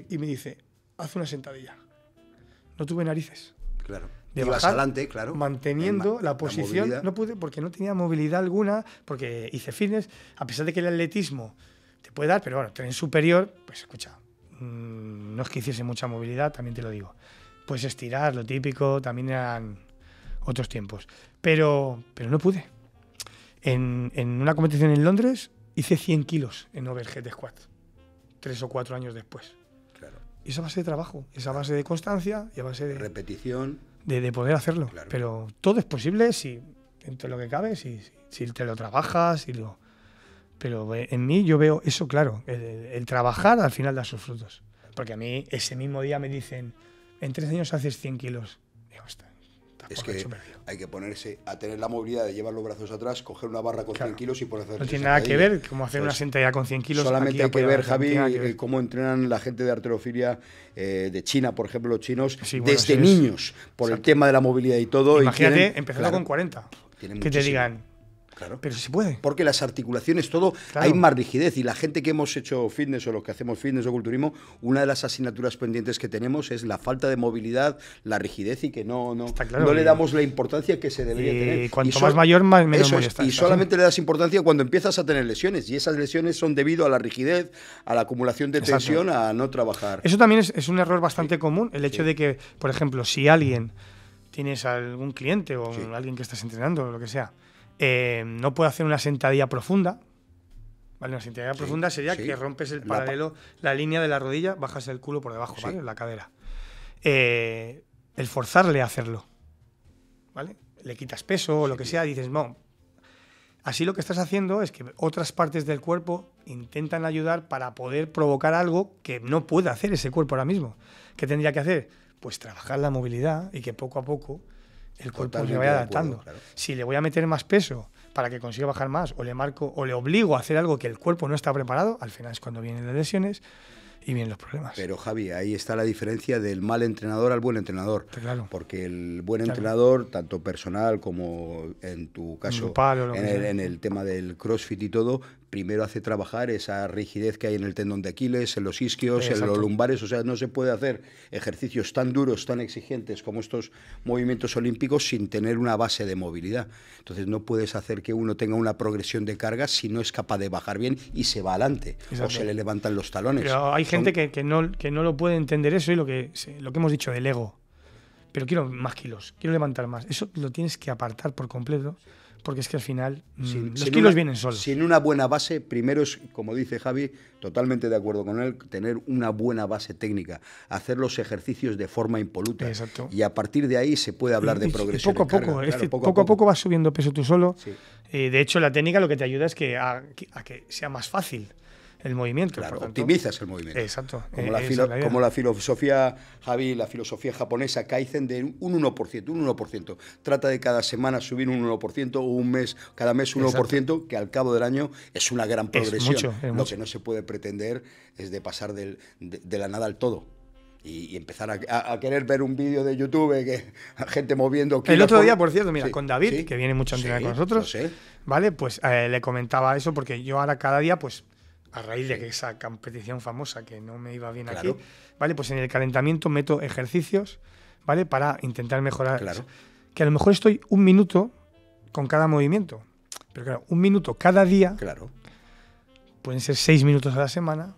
y me dice, haz una sentadilla. No tuve narices. Claro. De bajar, adelante, claro. Manteniendo la, posición. no pude porque no tenía movilidad alguna, porque hice fitness, a pesar de que el atletismo te puede dar, pero bueno, tren superior, pues escucha, mm, no es que hiciese mucha movilidad, también te lo digo. Puedes estirar, lo típico, también eran otros tiempos. Pero, pero no pude. En, en una competición en Londres hice 100 kilos en overhead squat, tres o cuatro años después. Claro. Y esa base de trabajo, esa base de constancia y a base de... Repetición. De, de poder hacerlo. Claro. Pero todo es posible si, entre lo que cabe, si, si te lo trabajas, y lo... Pero eh, en mí yo veo eso claro, el, trabajar al final da sus frutos. Porque a mí ese mismo día me dicen, en tres años haces 100 kilos. Digo, está es que hay que ponerse a tener la movilidad de llevar los brazos atrás, coger una barra con 100 kilos y poder hacer. Pues no tiene nada que eh, ver como hacer una sentadilla con 100 kilos. Solamente hay que ver, Javi, cómo entrenan la gente de arterofilia eh, de China, por ejemplo, los chinos, desde niños, por el tema de la movilidad y todo. Imagínate, empezando con 40. Que te digan, Claro. Pero se puede. Porque las articulaciones, todo, hay más rigidez. Y la gente que hemos hecho fitness o los que hacemos fitness o culturismo, una de las asignaturas pendientes que tenemos es la falta de movilidad, la rigidez y que no, no, no le damos la importancia que se debería tener. Cuanto y cuanto más mayor, más menos Y solamente le das importancia cuando empiezas a tener lesiones. Y esas lesiones son debido a la rigidez, a la acumulación de tensión, a no trabajar. Eso también es, un error bastante común, el hecho de que, por ejemplo, si alguien tienes algún cliente o alguien que estás entrenando o lo que sea, eh, no puedo hacer una sentadilla profunda. ¿Vale? Una sentadilla profunda sería que rompes el paralelo, la, línea de la rodilla, bajas el culo por debajo, La cadera. Eh, el forzarle a hacerlo, ¿vale? Le quitas peso o lo que sea, dices, no. Así lo que estás haciendo es que otras partes del cuerpo intentan ayudar para poder provocar algo que no puede hacer ese cuerpo ahora mismo. ¿Qué tendría que hacer? Pues trabajar la movilidad y que poco a poco el cuerpo se vaya adaptando. Si le voy a meter más peso para que consiga bajar más, o le marco, o le obligo a hacer algo que el cuerpo no está preparado, al final es cuando vienen las lesiones y vienen los problemas. Pero Javi, ahí está la diferencia del mal entrenador al buen entrenador. Porque el buen entrenador, tanto personal como en tu caso, en, el, tema del CrossFit y todo, primero hace trabajar esa rigidez que hay en el tendón de Aquiles, en los isquios, en los lumbares. O sea, no se puede hacer ejercicios tan duros, tan exigentes como estos movimientos olímpicos sin tener una base de movilidad. Entonces, no puedes hacer que uno tenga una progresión de carga si no es capaz de bajar bien y se va adelante o se le levantan los talones. Pero hay gente que, no, lo puede entender eso y lo que hemos dicho del ego. Pero quiero más kilos, quiero levantar más. Eso lo tienes que apartar por completo porque es que al final mm, los kilos vienen solos. Sin una buena base, primero es, como dice Javi, totalmente de acuerdo con él, tener una buena base técnica, hacer los ejercicios de forma impoluta. Y a partir de ahí se puede hablar de progresión. Poco, a poco, poco, a poco, vas subiendo peso tú solo. Eh, de hecho, la técnica lo que te ayuda es que sea más fácil el movimiento. Claro, optimizas el movimiento. Exacto. Eh, como, la, filosofía, Javi, la filosofía japonesa Kaizen de un 1%, un 1%. Trata de cada semana subir un 1% o un mes, cada mes un 1%, que al cabo del año es una gran progresión. Es mucho, no se puede pretender es de pasar de, la nada al todo y, empezar a, querer ver un vídeo de YouTube que gente moviendo el otro día por cierto mira con David que viene mucho a entrenar con nosotros vale pues eh, le comentaba eso porque yo ahora cada día pues a raíz de esa competición famosa que no me iba bien aquí, ¿vale? Pues en el calentamiento meto ejercicios, ¿vale? Para intentar mejorar. Claro. Que a lo mejor estoy un minuto con cada movimiento. Pero claro, un minuto cada día. Claro. Pueden ser seis minutos a la semana.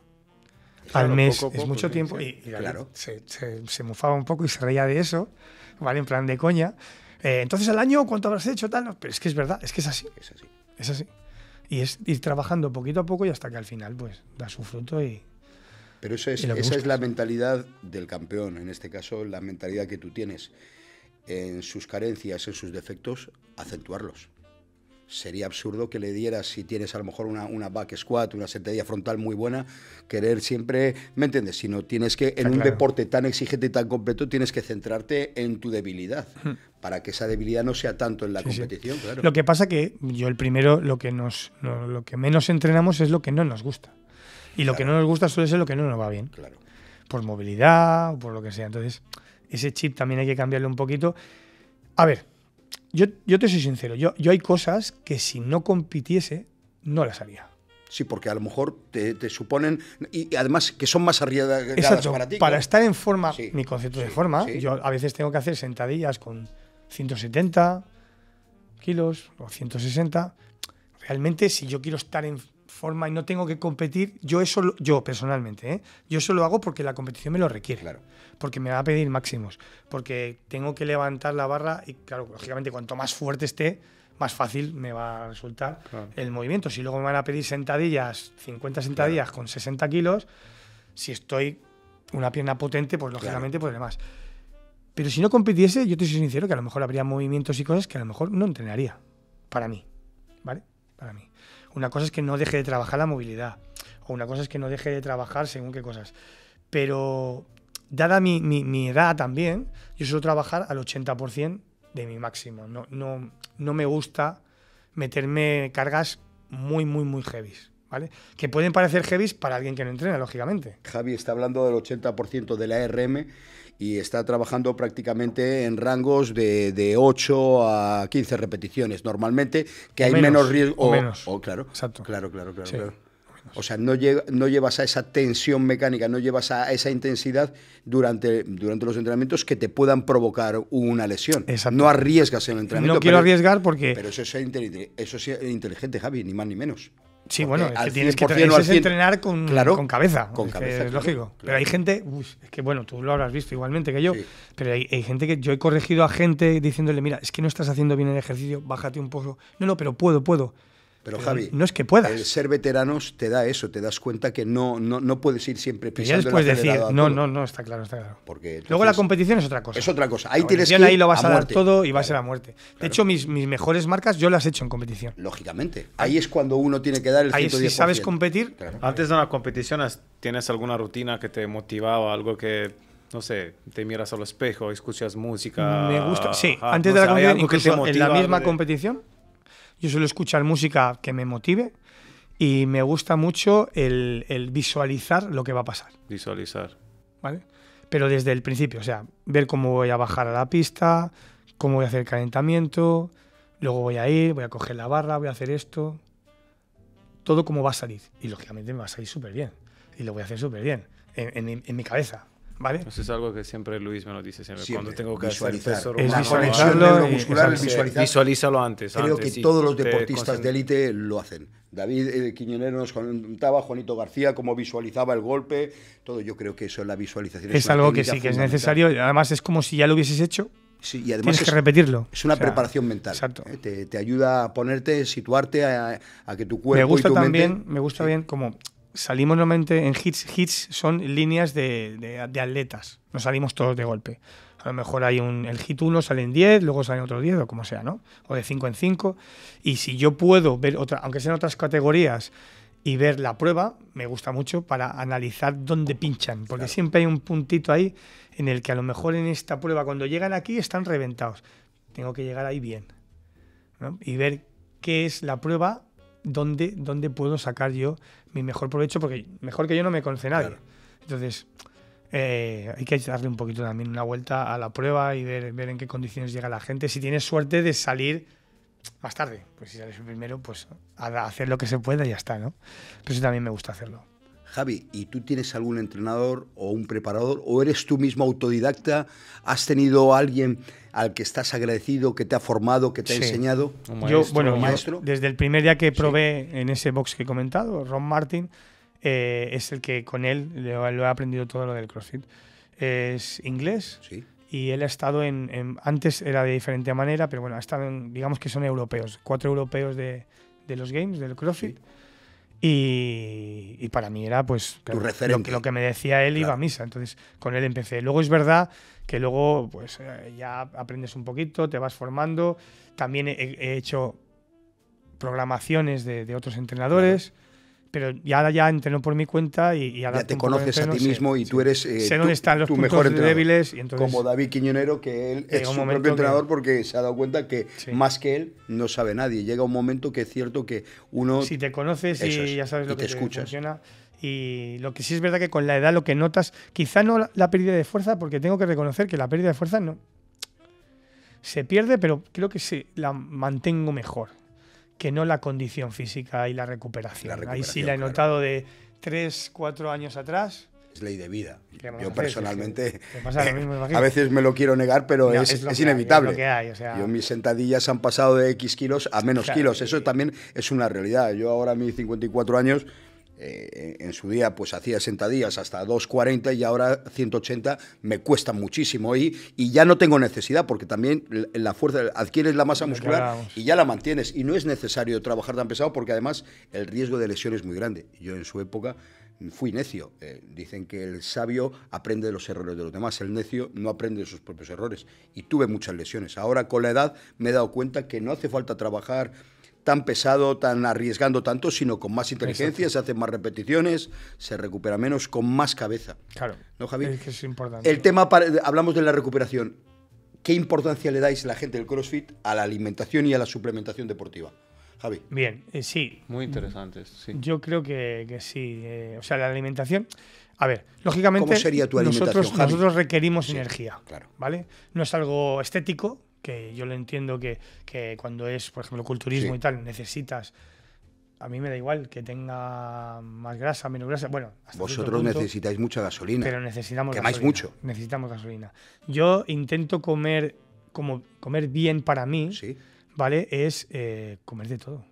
al mes es mucho tiempo. y, claro. se, mufaba un poco y se reía de eso, ¿vale? En plan de coña. Eh, entonces al año, ¿cuánto habrás hecho? Tal? pero es que es verdad, es que es así. Es así. Es así. Y es ir trabajando poquito a poco y hasta que al final pues da su fruto y... Pero eso es, esa es la mentalidad del campeón, en este caso la mentalidad que tú tienes en sus carencias, en sus defectos, acentuarlos sería absurdo que le dieras, si tienes a lo mejor una, back squat, una sentadilla frontal muy buena, querer siempre, ¿me entiendes? Si no tienes que, en un deporte tan exigente y tan completo, tienes que centrarte en tu debilidad, hmm. para que esa debilidad no sea tanto en la competición. Lo que pasa que yo el primero, lo que, nos, lo, que menos entrenamos es lo que no nos gusta. Y lo que no nos gusta suele ser lo que no nos va bien. Claro. Por movilidad o por lo que sea. Entonces, ese chip también hay que cambiarlo un poquito. A ver, yo, te soy sincero, yo, hay cosas que si no compitiese, no las haría. Sí, porque a lo mejor te, suponen, y además que son más arriesgadas para ti. Para estar en forma, mi concepto de forma, yo a veces tengo que hacer sentadillas con 170 kilos o 160. Realmente, si yo quiero estar en forma y no tengo que competir, yo eso, yo personalmente, ¿eh? yo eso lo hago porque la competición me lo requiere, porque me va a pedir máximos, porque tengo que levantar la barra y claro, lógicamente cuanto más fuerte esté, más fácil me va a resultar el movimiento. Si luego me van a pedir sentadillas, 50 sentadillas con 60 kilos, si estoy una pierna potente, pues lógicamente pues demás. Pero si no competiese yo te soy sincero que a lo mejor habría movimientos y cosas que a lo mejor no entrenaría, para mí, ¿vale? Para mí. Una cosa es que no deje de trabajar la movilidad, o una cosa es que no deje de trabajar según qué cosas. Pero dada mi, mi, edad también, yo suelo trabajar al 80% de mi máximo. No, no, me gusta meterme cargas muy, muy, muy heavies. ¿Vale? Que pueden parecer heavies para alguien que no entrena, lógicamente. Javi está hablando del 80% de la RM y está trabajando prácticamente en rangos de, de 8 a 15 repeticiones normalmente, que hay menos, riesgo. O, menos. claro, Exacto. claro, claro, claro, O sea, no, no, llevas a esa tensión mecánica, no llevas a esa intensidad durante, durante los entrenamientos que te puedan provocar una lesión. Exacto. No arriesgas en el entrenamiento. No quiero arriesgar porque... Pero eso es, eso es inteligente, Javi, ni más ni menos. Sí, bueno, que tienes que entrenar con, con cabeza. Con es, cabeza, lógico. Pero hay gente, es que bueno, tú lo habrás visto igualmente que yo, pero hay, gente que yo he corregido a gente diciéndole, mira, es que no estás haciendo bien el ejercicio, bájate un poco. No, no, pero puedo, puedo. Pero, eh, Javi, no es que puedas. ser veteranos te da eso, te das cuenta que no, no, no puedes ir siempre pisando. Y después decir, no, no, no, está claro, está claro. Porque Luego la competición es otra cosa. Es otra cosa. Ahí tienes que ahí lo vas a, dar todo y va a ser a muerte. De hecho, mis, mejores marcas yo las he hecho en competición. Lógicamente. Ahí es cuando uno tiene que dar el Ahí si sabes competir. Antes de una competición, ¿tienes alguna rutina que te o algo que no sé, te miras al espejo, escuchas música. Me gusta, sí, ah, antes de la competición, en la misma competición, yo suelo escuchar música que me motive y me gusta mucho el, visualizar lo que va a pasar. Visualizar. ¿Vale? Pero desde el principio, o sea, ver cómo voy a bajar a la pista, cómo voy a hacer el calentamiento, luego voy a ir, voy a coger la barra, voy a hacer esto. Todo cómo va a salir. Y lógicamente me va a salir súper bien. Y lo voy a hacer súper bien, en mi cabeza. Eso es algo que siempre Luis me lo dice siempre. Cuando tengo que visualizar. Hacer Visualízalo antes. Creo que todos los deportistas de élite lo hacen. David eh, Quiñonero nos contaba, Juanito García, cómo visualizaba el golpe, todo. Yo creo que eso, es la visualización. Es, algo que sí, que es necesario. Además, es como si ya lo hubieses hecho. Sí, y además Tienes que repetirlo. Es una preparación mental. ¿eh? te, ayuda a ponerte, situarte, a, que tu cuerpo. Me gusta también, me gusta bien como salimos normalmente en hits, hits son líneas de, atletas, no salimos todos de golpe. A lo mejor hay un, el hit 1 salen 10, luego salen otros 10 o como sea, ¿no? O de 5 en 5. Y si yo puedo ver, otra, aunque sean otras categorías, y ver la prueba, me gusta mucho para analizar dónde pinchan, porque siempre hay un puntito ahí en el que a lo mejor en esta prueba, cuando llegan aquí, están reventados. Tengo que llegar ahí bien. Y ver qué es la prueba dónde, dónde puedo sacar yo mi mejor provecho, porque mejor que yo no me conoce nadie. Entonces, eh, hay que darle un poquito también una vuelta a la prueba y ver, en qué condiciones llega la gente. Si tienes suerte de salir más tarde, pues si sales primero, pues a hacer lo que se pueda y ya está, ¿no? Pero eso también me gusta hacerlo. Javi, ¿y tú tienes algún entrenador o un preparador o eres tú mismo autodidacta? ¿Has tenido a alguien al que estás agradecido, que te ha formado, que te ha enseñado? yo, bueno, maestro. desde el primer día que probé en ese box que he comentado, Ron Martin eh, es el que con él lo, ha he aprendido todo lo del CrossFit. Es inglés. Y él ha estado en, Antes era de diferente manera, pero bueno, ha estado en. Digamos que son europeos. Cuatro europeos de, los games, del CrossFit. Y, para mí era pues claro, lo, que, lo, que me decía él iba a misa entonces con él empecé luego es verdad que luego pues eh, ya aprendes un poquito, te vas formando. También he, hecho programaciones de, otros entrenadores. pero ya, ya entreno por mi cuenta y, ahora ya te conoces a ti mismo y tú eres eh, tu mejor entrenador. débiles como David Quiñonero que él es su propio entrenador porque se ha dado cuenta que más que él no sabe nadie llega un momento que es cierto que uno si te conoces y ya sabes lo que te, escuchas. Y lo que sí es verdad que con la edad lo que notas, quizá no la pérdida de fuerza, porque tengo que reconocer que la pérdida de fuerza no se pierde, pero creo que sí, la mantengo mejor que no la condición física y la recuperación. La recuperación Ahí sí la he notado de 3, 4 años atrás es ley de vida. Yo personalmente a veces me lo quiero negar, pero es, inevitable. Yo mis sentadillas han pasado de X kilos a menos kilos. Eso también es una realidad. Yo ahora a mis 54 años eh, en su día pues hacía días hasta 2.40 y ahora 180 me cuesta muchísimo y, y ya no tengo necesidad porque también la fuerza, adquieres la masa muscular y ya la mantienes y no es necesario trabajar tan pesado porque además el riesgo de lesión es muy grande. Yo en su época fui necio. Eh, dicen que el sabio aprende de los errores de los demás, el necio no aprende de sus propios errores. Y tuve muchas lesiones. Ahora con la edad me he dado cuenta que no hace falta trabajar tan pesado, tan arriesgando tanto, sino con más inteligencia, se hacen más repeticiones, se recupera menos, con más cabeza. Claro. ¿No, Javi? Es que es importante. El tema, hablamos de la recuperación. ¿Qué importancia le dais la gente del CrossFit a la alimentación y a la suplementación deportiva? Javi. Bien, eh, sí. Muy interesante, Yo creo que, sí. Eh, o sea, la alimentación. A ver, lógicamente. ¿Cómo sería tu alimentación, nosotros, nosotros requerimos energía. Claro. ¿Vale? No es algo estético, que yo lo entiendo que, cuando es, por ejemplo, culturismo y tal, necesitas a mí me da igual que tenga más grasa, menos grasa. Bueno, vosotros necesitáis mucha gasolina. Pero necesitamos Quemáis gasolina, mucho. Necesitamos gasolina. Yo intento comer, como comer bien para mí, ¿vale? Es eh, comer de todo,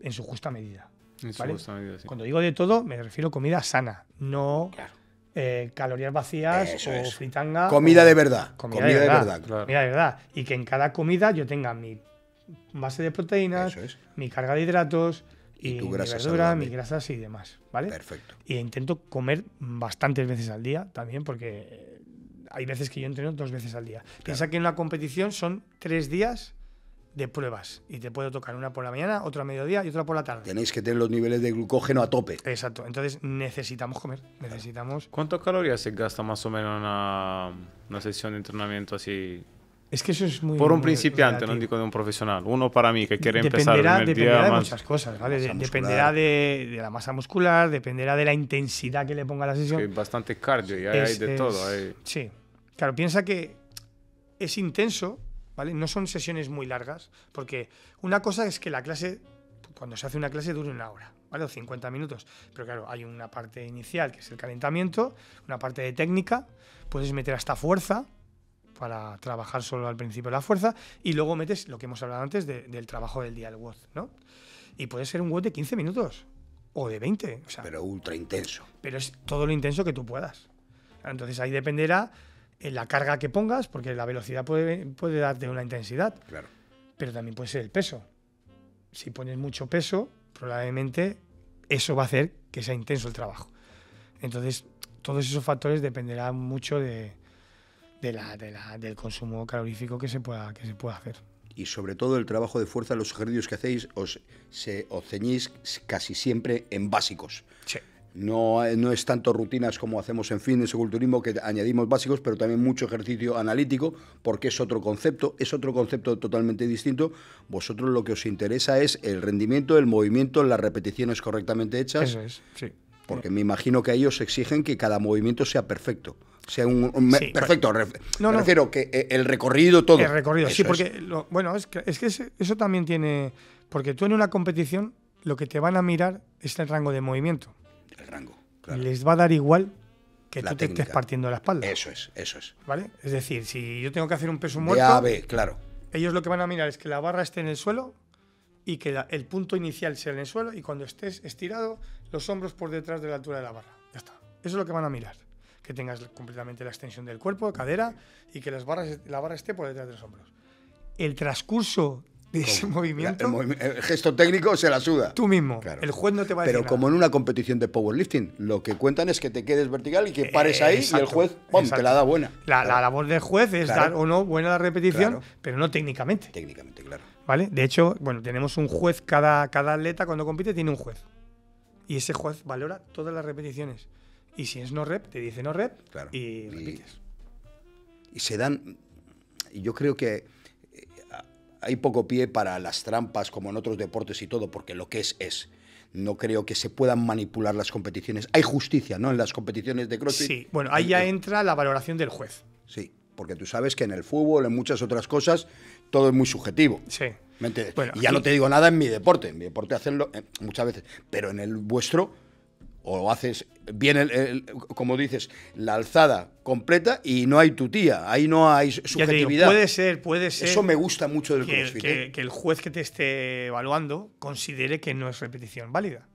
en su justa medida. En su justa medida sí. Cuando digo de todo, me refiero a comida sana, no claro. Eh, calorías vacías o fritanga. Comida de verdad. Comida, de, verdad. de verdad. Y que en cada comida yo tenga mi base de proteínas, mi carga de hidratos, y, mi verdura, mis grasas y demás, ¿vale? Perfecto. Y intento comer bastantes veces al día también porque hay veces que yo entreno dos veces al día. Piensa que en una competición son tres días de pruebas y te puedo tocar una por la mañana, otra a mediodía y otra por la tarde. Tenéis que tener los niveles de glucógeno a tope. Exacto, entonces necesitamos comer, necesitamos... ¿Cuántas calorías se gasta más o menos una, una sesión de entrenamiento así? Es que eso es muy... Por un principiante, no digo de un profesional, uno para mí que quiere empezar... dependerá de muchas cosas, ¿vale? dependerá de, la masa muscular, dependerá de la intensidad que le ponga la sesión. Es bastante cardio y hay, de todo. Sí, claro, piensa que es intenso, no son sesiones muy largas, porque una cosa es que la clase, cuando se hace una clase, dura una hora, ¿vale? O 50 minutos. Pero claro, hay una parte inicial, que es el calentamiento, una parte de técnica, puedes meter hasta fuerza para trabajar solo al principio la fuerza, y luego metes lo que hemos hablado antes del trabajo del día, del WOD, ¿no? Y puede ser un WOD de 15 minutos o de 20. pero ultra intenso. Pero es todo lo intenso que tú puedas. Entonces ahí dependerá la carga que pongas, porque la velocidad puede, puede darte una intensidad, claro. pero también puede ser el peso. Si pones mucho peso, probablemente eso va a hacer que sea intenso el trabajo. Entonces, todos esos factores dependerán mucho de, la, del consumo calorífico que se, pueda, que se pueda hacer. Y sobre todo el trabajo de fuerza, los ejercicios que hacéis, os, se, os ceñís casi siempre en básicos. Sí. No, eh, no, es tanto rutinas como hacemos en fitness o culturismo, que añadimos básicos, pero también mucho ejercicio analítico, porque es otro concepto, es otro concepto totalmente distinto. Vosotros lo que os interesa es el rendimiento, el movimiento, las repeticiones correctamente hechas. Eso es, sí. Porque me imagino que ellos exigen que cada movimiento sea perfecto. Sea un, perfecto, no, me refiero que eh, el recorrido, todo. El recorrido, sí, porque bueno, es que, es que eso también tiene. Porque tú en una competición lo que te van a mirar es el rango de movimiento el rango. Les va a dar igual que tú te estés partiendo la espalda. Eso es, eso es. ¿Vale? Es decir, si yo tengo que hacer un peso muerto. claro. Ellos lo que van a mirar es que la barra esté en el suelo y que el punto inicial sea en el suelo y cuando estés estirado, los hombros por detrás de la altura de la barra. Ya está. Eso es lo que van a mirar. Que tengas completamente la extensión del cuerpo, cadera y que la barra esté por detrás de los hombros. El transcurso de ese movimiento. Eh, el, gesto técnico se la suda. Tú mismo. El juez no te va a Pero como en una competición de powerlifting, lo que cuentan es que te quedes vertical y que eh, pares ahí y el juez te la da buena. La, labor del juez es dar o no buena la repetición, pero no técnicamente. Técnicamente, claro. ¿Vale? De hecho, bueno, tenemos un juez, cada, cada atleta cuando compite tiene un juez. Y ese juez valora todas las repeticiones. Y si es no rep, te dice no rep y, repites. Y se dan. Yo creo que hay poco pie para las trampas como en otros deportes y todo, porque lo que es es. No creo que se puedan manipular las competiciones. Hay justicia, ¿no? En las competiciones de CrossFit. Sí, bueno, ahí ya entra la valoración del juez. Sí, porque tú sabes que en el fútbol, en muchas otras cosas, todo es muy subjetivo. Sí. ¿Me entiendes? ya no te digo nada en mi deporte. En mi deporte hacerlo eh, muchas veces. Pero en el vuestro o haces bien, como dices, la alzada completa y no hay tía. ahí no hay subjetividad. puede ser, puede ser. Eso me gusta mucho del ¿eh? que, Que, el juez que te esté evaluando considere que no es repetición válida.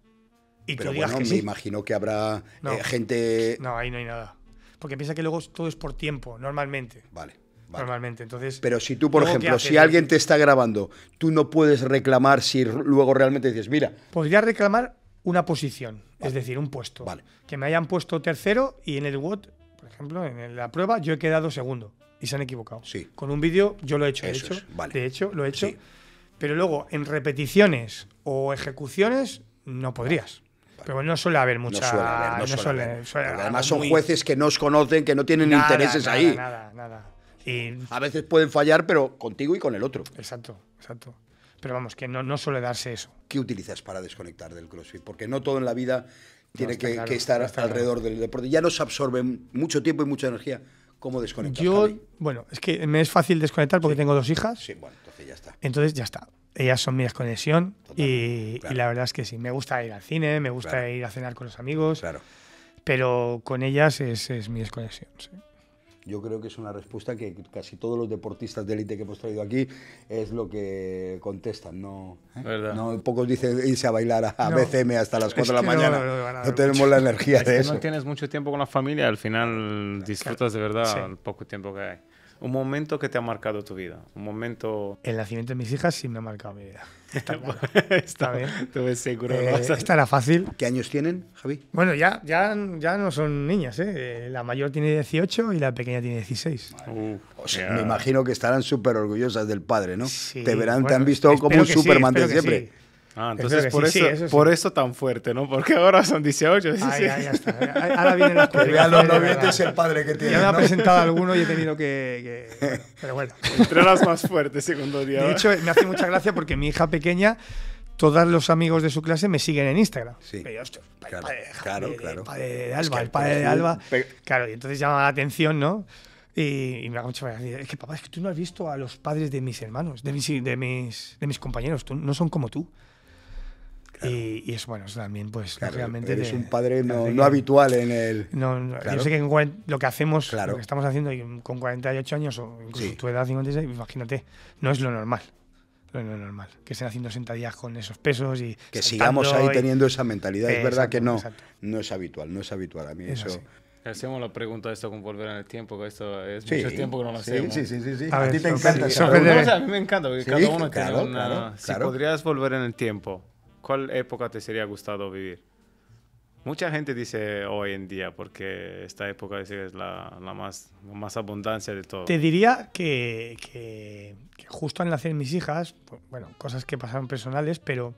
Y Pero que bueno, me imagino que habrá eh, gente. No, ahí no hay nada. Porque piensa que luego todo es por tiempo, normalmente. Vale. normalmente. Entonces, pero si tú, por ejemplo, si alguien te está grabando, tú no puedes reclamar si luego realmente dices, mira. Podría reclamar una posición, es decir, un puesto. Que me hayan puesto tercero y en el WOT, por ejemplo, en la prueba yo he quedado segundo y se han equivocado. Con un vídeo yo lo he hecho, de hecho, lo he hecho. Pero luego en repeticiones o ejecuciones no podrías. Pero no suele haber mucha. además son jueces que no os conocen, que no tienen intereses ahí. Nada, nada. Y... A veces pueden fallar, pero contigo y con el otro. Exacto, exacto pero vamos, que no, suele darse eso. ¿Qué utilizas para desconectar del CrossFit? Porque no todo en la vida tiene que, estar hasta alrededor del deporte. Ya nos absorbe mucho tiempo y mucha energía. ¿Cómo desconectar? Yo, bueno, es que me es fácil desconectar porque tengo dos hijas. Sí, bueno, entonces ya está. Entonces ya está. Ellas son mi desconexión y, la verdad es que sí. Me gusta ir al cine, me gusta ir a cenar con los amigos. Claro. Pero con ellas es, es mi desconexión. Sí. Yo creo que es una respuesta que casi todos los deportistas de élite que hemos traído aquí es lo que contestan. No, ¿eh? pocos dicen irse a bailar a BCM hasta las 4 de la mañana. No, tenemos la energía de eso. No tienes mucho tiempo con la familia, al final disfrutas de verdad el poco tiempo que hay. Un momento que te ha marcado tu vida. Un momento. El nacimiento de mis hijas sí me ha marcado mi vida. Está, bien. Tú seguro. Eh, Estará fácil. ¿Qué años tienen, Javi? Bueno, ya, ya, ya no son niñas. ¿eh? Eh, la mayor tiene 18 y la pequeña tiene 16. o sea, Me imagino que estarán súper orgullosas del padre, ¿no? te verán, te han visto como un Superman de siempre. Ah, entonces por, eso, por eso tan fuerte, ¿no? Porque ahora son 18. Ah, ya, está. Ahora vienen los novios el padre que tiene. Ya me ha presentado alguno y he tenido que, Pero bueno. Entre las más fuertes, segundo día. De hecho, me hace mucha gracia porque mi hija pequeña todos los amigos de su clase me siguen en Instagram. Sí. Yo, hostia, claro, padre, claro, claro. El padre de Alba, el padre de Alba. Claro, y entonces llama la atención, ¿no? Y, me hago mucha gracia. Es que, papá, es que tú no has visto a los padres de mis hermanos, de mis, de mis, de mis compañeros. Tú, no son como tú. Y, y, es bueno, también, pues realmente. Es un padre no, habitual en el. Yo sé que lo que hacemos, lo que estamos haciendo con 48 años o incluso tu edad, 56, imagínate, no es lo normal. Lo normal. Que estén haciendo sentadillas con esos pesos y. Que sigamos ahí teniendo esa mentalidad. es verdad que no. No es habitual, no es habitual. A mí eso. Hacemos la pregunta de esto con volver en el tiempo, que esto es mucho tiempo que no lo hacemos. Sí, sí, sí. sí. A, ti te encanta. Sí, a mí me encanta, porque cada uno si podrías volver en el tiempo, ¿Cuál época te sería gustado vivir? Mucha gente dice hoy en día, porque esta época es la, más, más abundancia de todo. Te diría que, justo al nacer mis hijas, pues, bueno, cosas que pasaron personales, pero,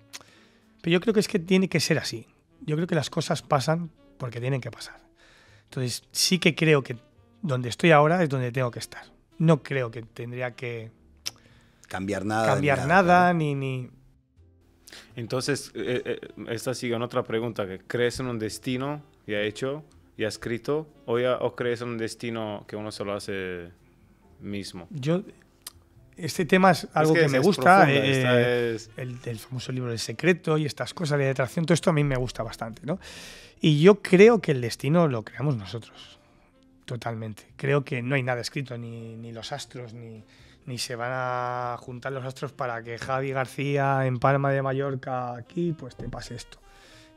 pero yo creo que es que tiene que ser así. Yo creo que las cosas pasan porque tienen que pasar. Entonces sí que creo que donde estoy ahora es donde tengo que estar. No creo que tendría que cambiar nada. Cambiar nada, ni, ni, entonces, eh, eh, esta sigue en otra pregunta, ¿crees en un destino ya hecho, ya escrito, o, crees en un destino que uno solo hace mismo? Yo, este tema es algo que, me gusta, eh, el, famoso libro del Secreto y estas cosas de atracción, todo esto a mí me gusta bastante, ¿no? Y yo creo que el destino lo creamos nosotros, totalmente. Creo que no hay nada escrito, ni los astros, ni ni se van a juntar los astros para que Javi García en Palma de Mallorca aquí, pues te pase esto.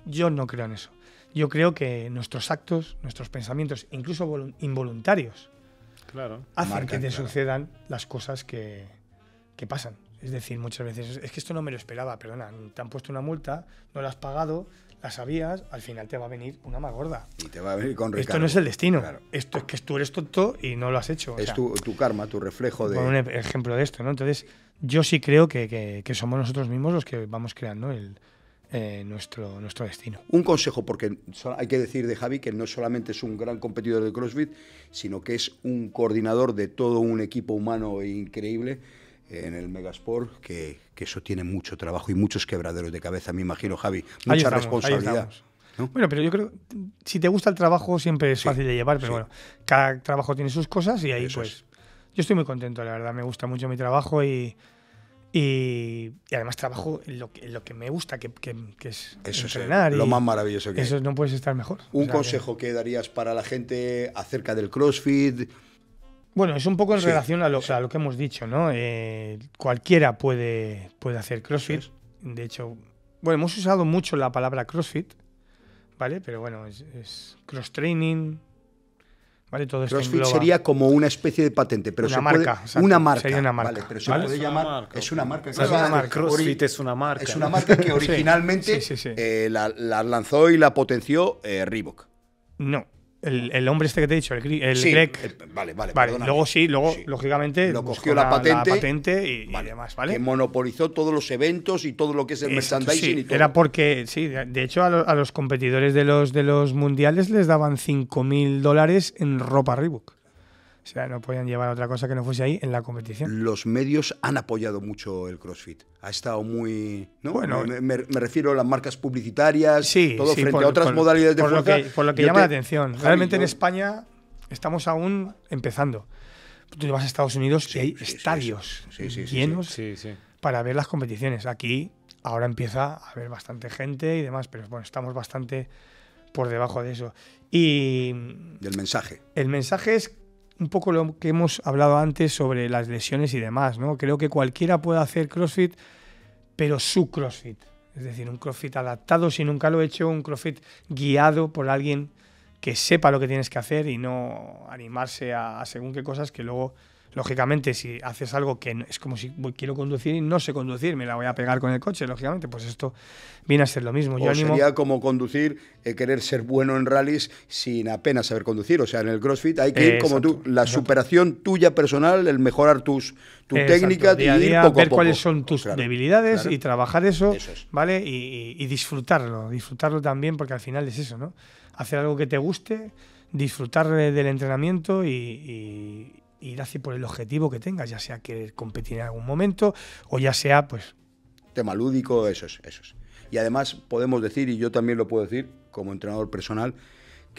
Yo no creo en eso. Yo creo que nuestros actos, nuestros pensamientos, incluso involuntarios, claro. hacen que te sucedan las cosas que pasan. Es decir, muchas veces, es que esto no me lo esperaba, perdona, te han puesto una multa, no la has pagado, la sabías, al final te va a venir una más gorda. Y te va a venir con Ricardo. Esto no es el destino. Claro. Esto es que tú eres tonto y no lo has hecho. Es tu, karma, tu reflejo de... un ejemplo de esto, ¿no? Entonces, yo sí creo que, somos nosotros mismos los que vamos creando eh, nuestro destino. Un consejo, porque hay que decir de Javi que no solamente es un gran competidor de CrossFit, sino que es un coordinador de todo un equipo humano increíble en el Megasport, que, eso tiene mucho trabajo y muchos quebraderos de cabeza, me imagino, Javi. Mucha responsabilidad. Bueno, pero yo creo, si te gusta el trabajo, siempre es fácil de llevar, pero bueno, cada trabajo tiene sus cosas y ahí pues... Yo estoy muy contento, la verdad, me gusta mucho mi trabajo y, y, además trabajo en lo que, lo que me gusta, que, que, que es eso lo más maravilloso que Eso no puedes estar mejor. ¿Un consejo que... darías para la gente acerca del CrossFit? Bueno, es un poco en relación a lo, que hemos dicho, ¿no? Eh, cualquiera puede, puede hacer CrossFit. De hecho, bueno, hemos usado mucho la palabra CrossFit, ¿vale? Pero bueno, es, cross training, ¿vale? Todo esto CrossFit sería como una especie de patente, pero una se marca, puede, una marca, sería una marca, vale, pero se puede llamar, es una marca, es una marca. CrossFit es una marca, es una marca que originalmente eh, la, lanzó y la potenció eh, Reebok. No, el, hombre este que te he dicho, el, el eh, vale, vale. vale luego sí, luego, lógicamente. Lo cogió la, patente, y, ¿vale? Que monopolizó todos los eventos y todo lo que es el merchandising y todo. Era porque, sí, de hecho, a, a, los competidores de los, de los mundiales les daban 5.000 dólares en ropa Reebok. O sea, no podían llevar otra cosa que no fuese ahí en la competición. Los medios han apoyado mucho el CrossFit. Ha estado muy. ¿no? Bueno, me, eh. refiero a las marcas publicitarias, todo frente a otras modalidades de por Lo que, por lo que llama la atención. Realmente en España estamos aún empezando. Tú vas a Estados Unidos y hay estadios llenos para ver las competiciones. Aquí ahora empieza a haber bastante gente y demás, pero bueno, estamos bastante por debajo de eso. Y. Del mensaje. El mensaje es un poco lo que hemos hablado antes sobre las lesiones y demás, ¿no? Creo que cualquiera puede hacer CrossFit, pero su CrossFit. Es decir, un CrossFit adaptado, si nunca lo he hecho, un CrossFit guiado por alguien que sepa lo que tienes que hacer y no animarse a, a según qué cosas que luego Lógicamente, si haces algo que es como si quiero conducir y no sé conducir, me la voy a pegar con el coche, lógicamente, pues esto viene a ser lo mismo. O sería como conducir, eh, querer ser bueno en rallies sin apenas saber conducir. O sea, en el CrossFit hay que ir como tú, la superación tuya personal, el mejorar tus, tu técnica, día a día, poco ver cuáles son tus debilidades y trabajar eso, ¿vale? Y, disfrutarlo, disfrutarlo también, porque al final es eso, ¿no? Hacer algo que te guste disfrutar eh, del entrenamiento y, ir hacia por el objetivo que tengas, ya sea querer competir en algún momento o ya sea pues... Tema lúdico, eso es, Y además podemos decir, y yo también lo puedo decir como entrenador personal,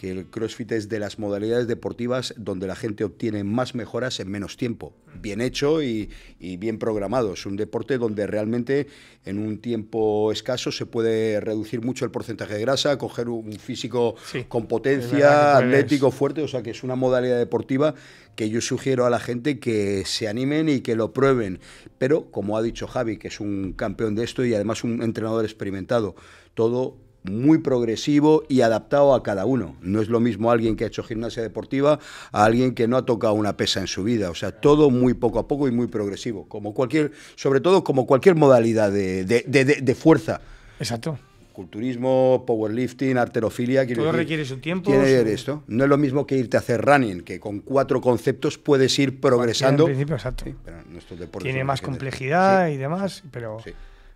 que el CrossFit es de las modalidades deportivas donde la gente obtiene más mejoras en menos tiempo. Bien hecho y, bien programado. Es un deporte donde realmente en un tiempo escaso se puede reducir mucho el porcentaje de grasa, coger un físico con potencia, atlético, fuerte. O sea que es una modalidad deportiva que yo sugiero a la gente que se animen y que lo prueben. Pero como ha dicho Javi, que es un campeón de esto y además un entrenador experimentado, todo muy progresivo y adaptado a cada uno. No es lo mismo alguien que ha hecho gimnasia deportiva a alguien que no ha tocado una pesa en su vida. O sea, todo muy poco a poco y muy progresivo, como cualquier, sobre todo como cualquier modalidad de, fuerza. Exacto. Culturismo, powerlifting, arterofilia. Todo requiere su tiempo. Tiene esto. No es lo mismo que irte a hacer running, que con cuatro conceptos puedes ir progresando. En principio, exacto. tiene más complejidad y demás, pero,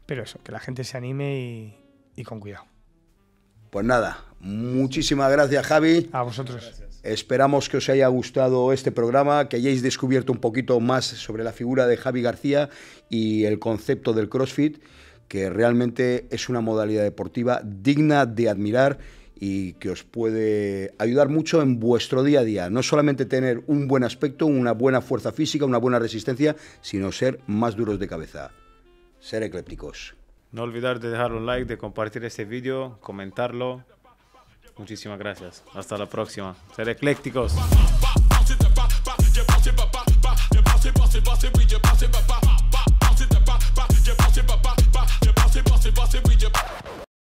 pero eso, que la gente se anime y con cuidado. Pues nada, muchísimas gracias Javi. A vosotros. Esperamos que os haya gustado este programa, que hayáis descubierto un poquito más sobre la figura de Javi García y el concepto del CrossFit, que realmente es una modalidad deportiva digna de admirar y que os puede ayudar mucho en vuestro día a día. No solamente tener un buen aspecto, una buena fuerza física, una buena resistencia, sino ser más duros de cabeza. Ser eclépticos. No olvidar de dejar un like, de compartir este video, comentarlo. Muchísimas gracias. Hasta la próxima. Ser eclécticos.